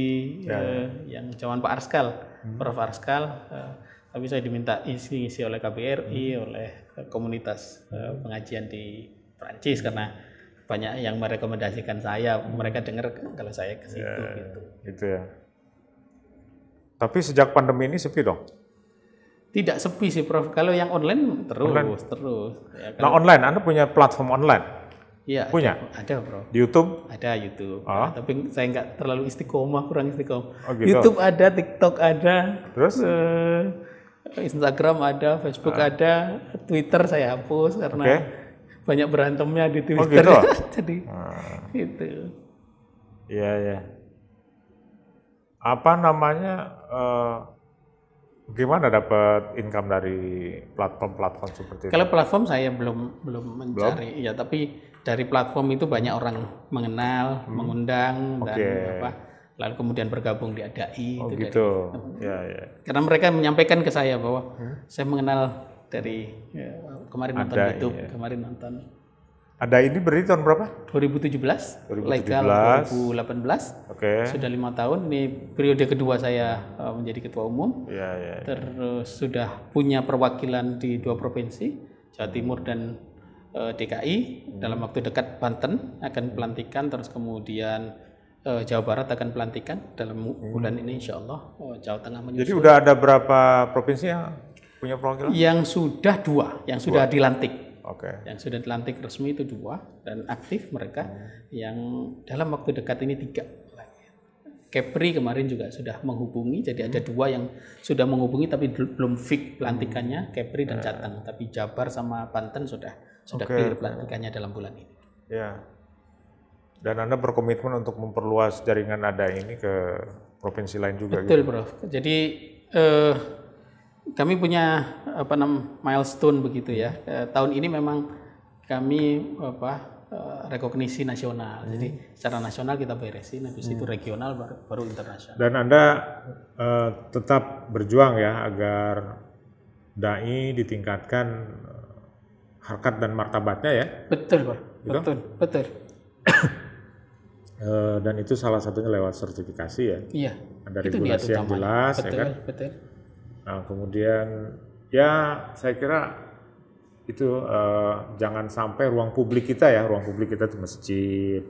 yeah. Ya, ya. uh, yang zaman Pak Arskal, hmm. Prof Arskal. Uh, eh, tapi saya diminta isi-isi oleh KBRI, hmm. oleh komunitas uh, pengajian di Prancis karena banyak yang merekomendasikan saya mereka dengar kalau saya ke situ yeah, gitu. Itu ya. Tapi sejak pandemi ini sepi dong. Tidak sepi sih Prof. Kalau yang online terus online. terus. Ya, kalau... Nah online, Anda punya platform online? Iya. Punya? Ada, Prof. Di YouTube? Ada YouTube. Ah? Nah, tapi saya nggak terlalu istiqomah, kurang istiqomah. Oh, gitu. YouTube ada, TikTok ada. Terus? Uh, Instagram ada, Facebook ah. ada, Twitter saya hapus karena. Okay banyak berantemnya di oh, Twitter. Oh gitu? Jadi hmm. Ah. itu. Iya ya. Apa namanya? Uh, gimana dapat income dari platform-platform seperti itu? Kalau platform saya belum belum mencari belum? ya, tapi dari platform itu banyak orang mengenal, hmm. mengundang okay. dan apa lalu kemudian bergabung di ADAI. Oh itu gitu. Dari, gitu. ya, ya. Karena mereka menyampaikan ke saya bahwa hmm? saya mengenal dari ya, kemarin nonton YouTube, gitu, iya. kemarin nonton. Ada ini berarti tahun berapa? 2017, 2017. Legal 2018. Okay. Sudah lima tahun. Ini periode kedua saya uh, menjadi ketua umum. Iya, iya. Ya. Terus sudah punya perwakilan di dua provinsi, Jawa Timur dan uh, DKI. Hmm. Dalam waktu dekat Banten akan hmm. pelantikan, terus kemudian uh, Jawa Barat akan pelantikan dalam hmm. bulan ini, Insya Allah. Jawa Tengah menyusul. Jadi udah ada berapa provinsi yang punya perwakilan? Yang sudah dua, yang dua. sudah dilantik. Oke. Okay. Yang sudah dilantik resmi itu dua dan aktif mereka hmm. yang dalam waktu dekat ini tiga. Kepri kemarin juga sudah menghubungi, jadi hmm. ada dua yang sudah menghubungi tapi belum fix pelantikannya, hmm. Kepri dan ya. Jateng. Tapi Jabar sama Banten sudah sudah okay. clear pelantikannya dalam bulan ini. Ya. Yeah. Dan Anda berkomitmen untuk memperluas jaringan ada ini ke provinsi lain juga. Betul, gitu? Prof. Jadi eh, kami punya apa nam milestone begitu ya. Eh, tahun ini memang kami apa eh, rekognisi nasional. Hmm. Jadi secara nasional kita beresin habis hmm. itu regional baru, baru internasional. Dan Anda eh, tetap berjuang ya agar dai ditingkatkan harkat dan martabatnya ya. Betul, Pak. Gitu? Betul, betul. dan itu salah satunya lewat sertifikasi ya. Iya. Ada regulasi yang jelas ya betul, ya kan. Betul. Nah, kemudian ya saya kira itu uh, jangan sampai ruang publik kita ya, ruang publik kita itu masjid,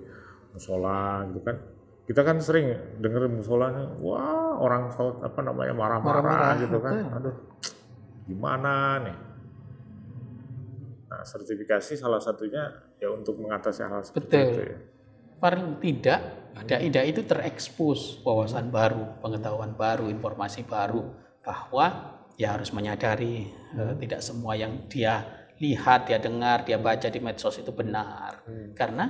musola gitu kan. Kita kan sering dengar musolanya wah orang saut apa namanya marah-marah gitu kan. Ya. Aduh. Gimana nih? Nah, sertifikasi salah satunya ya untuk mengatasi hal seperti Betul. itu ya. Paling tidak ada hmm. ide itu terekspos wawasan baru, pengetahuan baru, informasi baru bahwa ya harus menyadari hmm. tidak semua yang dia lihat, dia dengar, dia baca di medsos itu benar. Hmm. Karena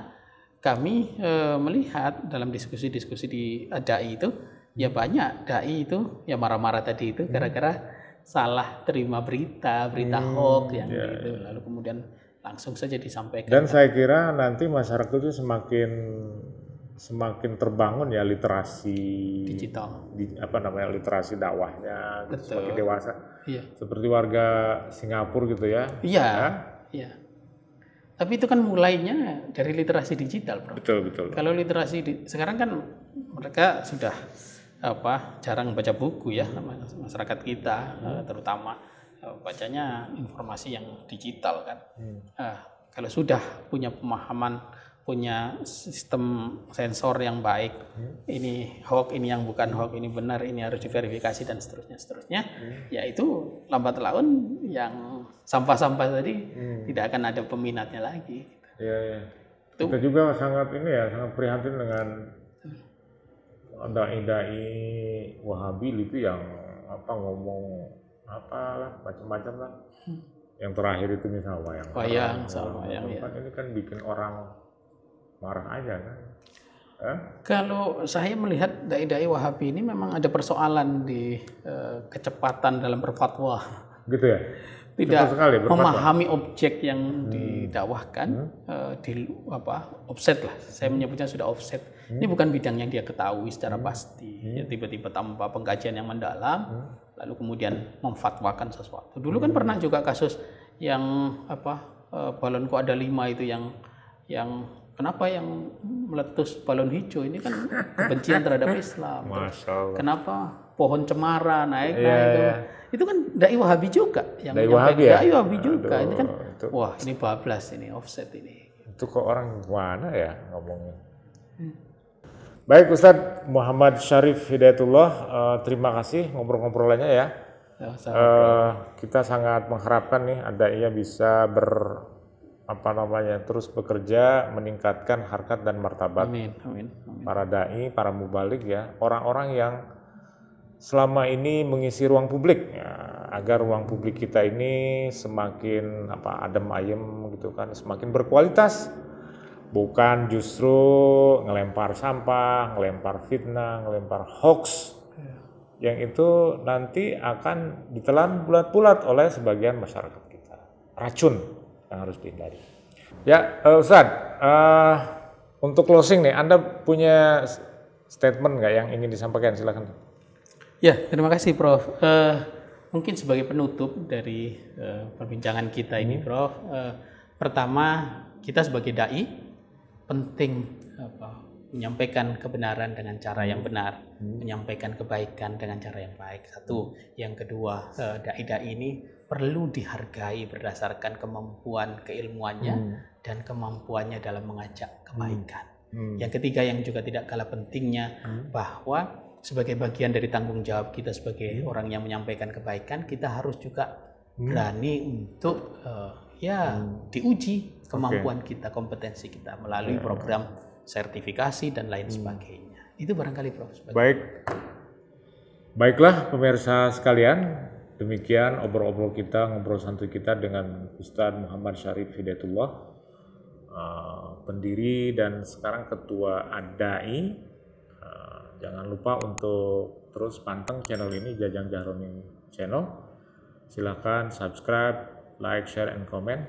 kami e, melihat dalam diskusi-diskusi di eh, dai itu ya hmm. banyak dai itu ya marah-marah tadi itu hmm. gara-gara hmm. salah terima berita, berita hmm, hoax yang yeah. Gitu. Iya. Lalu kemudian langsung saja disampaikan. Dan saya kira nanti masyarakat itu semakin semakin terbangun ya literasi digital di, apa namanya literasi dakwahnya gitu. Betul. semakin dewasa iya. seperti warga Singapura gitu ya iya ya. iya tapi itu kan mulainya dari literasi digital bro betul betul kalau literasi di, sekarang kan mereka sudah apa jarang baca buku ya masyarakat kita hmm. terutama eh, bacanya informasi yang digital kan hmm. nah, kalau sudah punya pemahaman punya sistem sensor yang baik. Ini hoax, ini yang bukan hoax, ini benar, ini harus diverifikasi dan seterusnya, seterusnya. Hmm. Yaitu lambat laun yang sampah-sampah tadi hmm. tidak akan ada peminatnya lagi. Iya, iya. Itu. Kita juga sangat ini ya, sangat prihatin dengan dai-dai Wahabi itu yang apa ngomong apalah macam-macam lah. Hmm. Yang terakhir itu misalnya wayang. Wayang sama wayang. ya. Ini kan bikin orang marah aja kan eh? kalau saya melihat dai-dai Wahabi ini memang ada persoalan di eh, kecepatan dalam berfatwa gitu ya tidak sekali, memahami objek yang hmm. didakwahkan hmm. Uh, di apa offset lah saya hmm. menyebutnya sudah offset hmm. ini bukan bidang yang dia ketahui secara hmm. pasti tiba hmm. ya, tiba-tiba tanpa pengkajian yang mendalam hmm. lalu kemudian memfatwakan sesuatu dulu kan hmm. kan pernah juga kasus yang apa uh, balonku ada lima itu yang yang kenapa yang meletus balon hijau ini kan kebencian terhadap Islam. Masya Allah. Kenapa pohon cemara naik naik iya, yeah, itu kan dai Wahabi juga yang dai Wahabi ya? Wahabi juga Aduh, ini kan itu. wah ini bablas ini offset ini. Itu kok orang mana ya ngomongnya? Hmm. Baik Ustadz Muhammad Syarif Hidayatullah, uh, terima kasih ngobrol-ngobrolannya ya. ya uh, kita sangat mengharapkan nih ada ia bisa ber apa namanya terus bekerja meningkatkan harkat dan martabat amin, amin, amin. para dai, para mubalik ya, orang-orang yang selama ini mengisi ruang publik ya, agar ruang publik kita ini semakin apa adem ayem gitu kan, semakin berkualitas. Bukan justru ngelempar sampah, ngelempar fitnah, ngelempar hoax iya. yang itu nanti akan ditelan bulat-bulat oleh sebagian masyarakat kita. Racun yang harus dihindari. Ya, uh, Ustaz, uh, untuk closing nih, Anda punya statement nggak yang ingin disampaikan? Silahkan. Ya, terima kasih Prof. Uh, mungkin sebagai penutup dari uh, perbincangan kita ini, hmm. Prof. Uh, pertama, kita sebagai dai penting apa, menyampaikan kebenaran dengan cara yang benar, hmm. menyampaikan kebaikan dengan cara yang baik. Satu, yang kedua, uh, dai-dai ini perlu dihargai berdasarkan kemampuan keilmuannya hmm. dan kemampuannya dalam mengajak hmm. kebaikan. Hmm. Yang ketiga yang juga tidak kalah pentingnya hmm. bahwa sebagai bagian dari tanggung jawab kita sebagai hmm. orang yang menyampaikan kebaikan, kita harus juga hmm. berani untuk uh, ya hmm. diuji kemampuan okay. kita, kompetensi kita melalui yeah. program sertifikasi dan lain hmm. sebagainya. Itu barangkali Prof. Baik. Baiklah pemirsa sekalian, Demikian obrol-obrol kita, ngobrol santai kita dengan Ustadz Muhammad Syarif Hidayatullah, eh, pendiri dan sekarang ketua ADAI. Eh, jangan lupa untuk terus panteng channel ini, Jajang jaroni channel. Silahkan subscribe, like, share, and comment.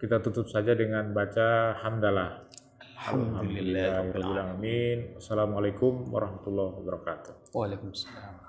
Kita tutup saja dengan baca hamdalah. Alhamdulillah. Alhamdulillah. Assalamualaikum warahmatullahi wabarakatuh. Waalaikumsalam.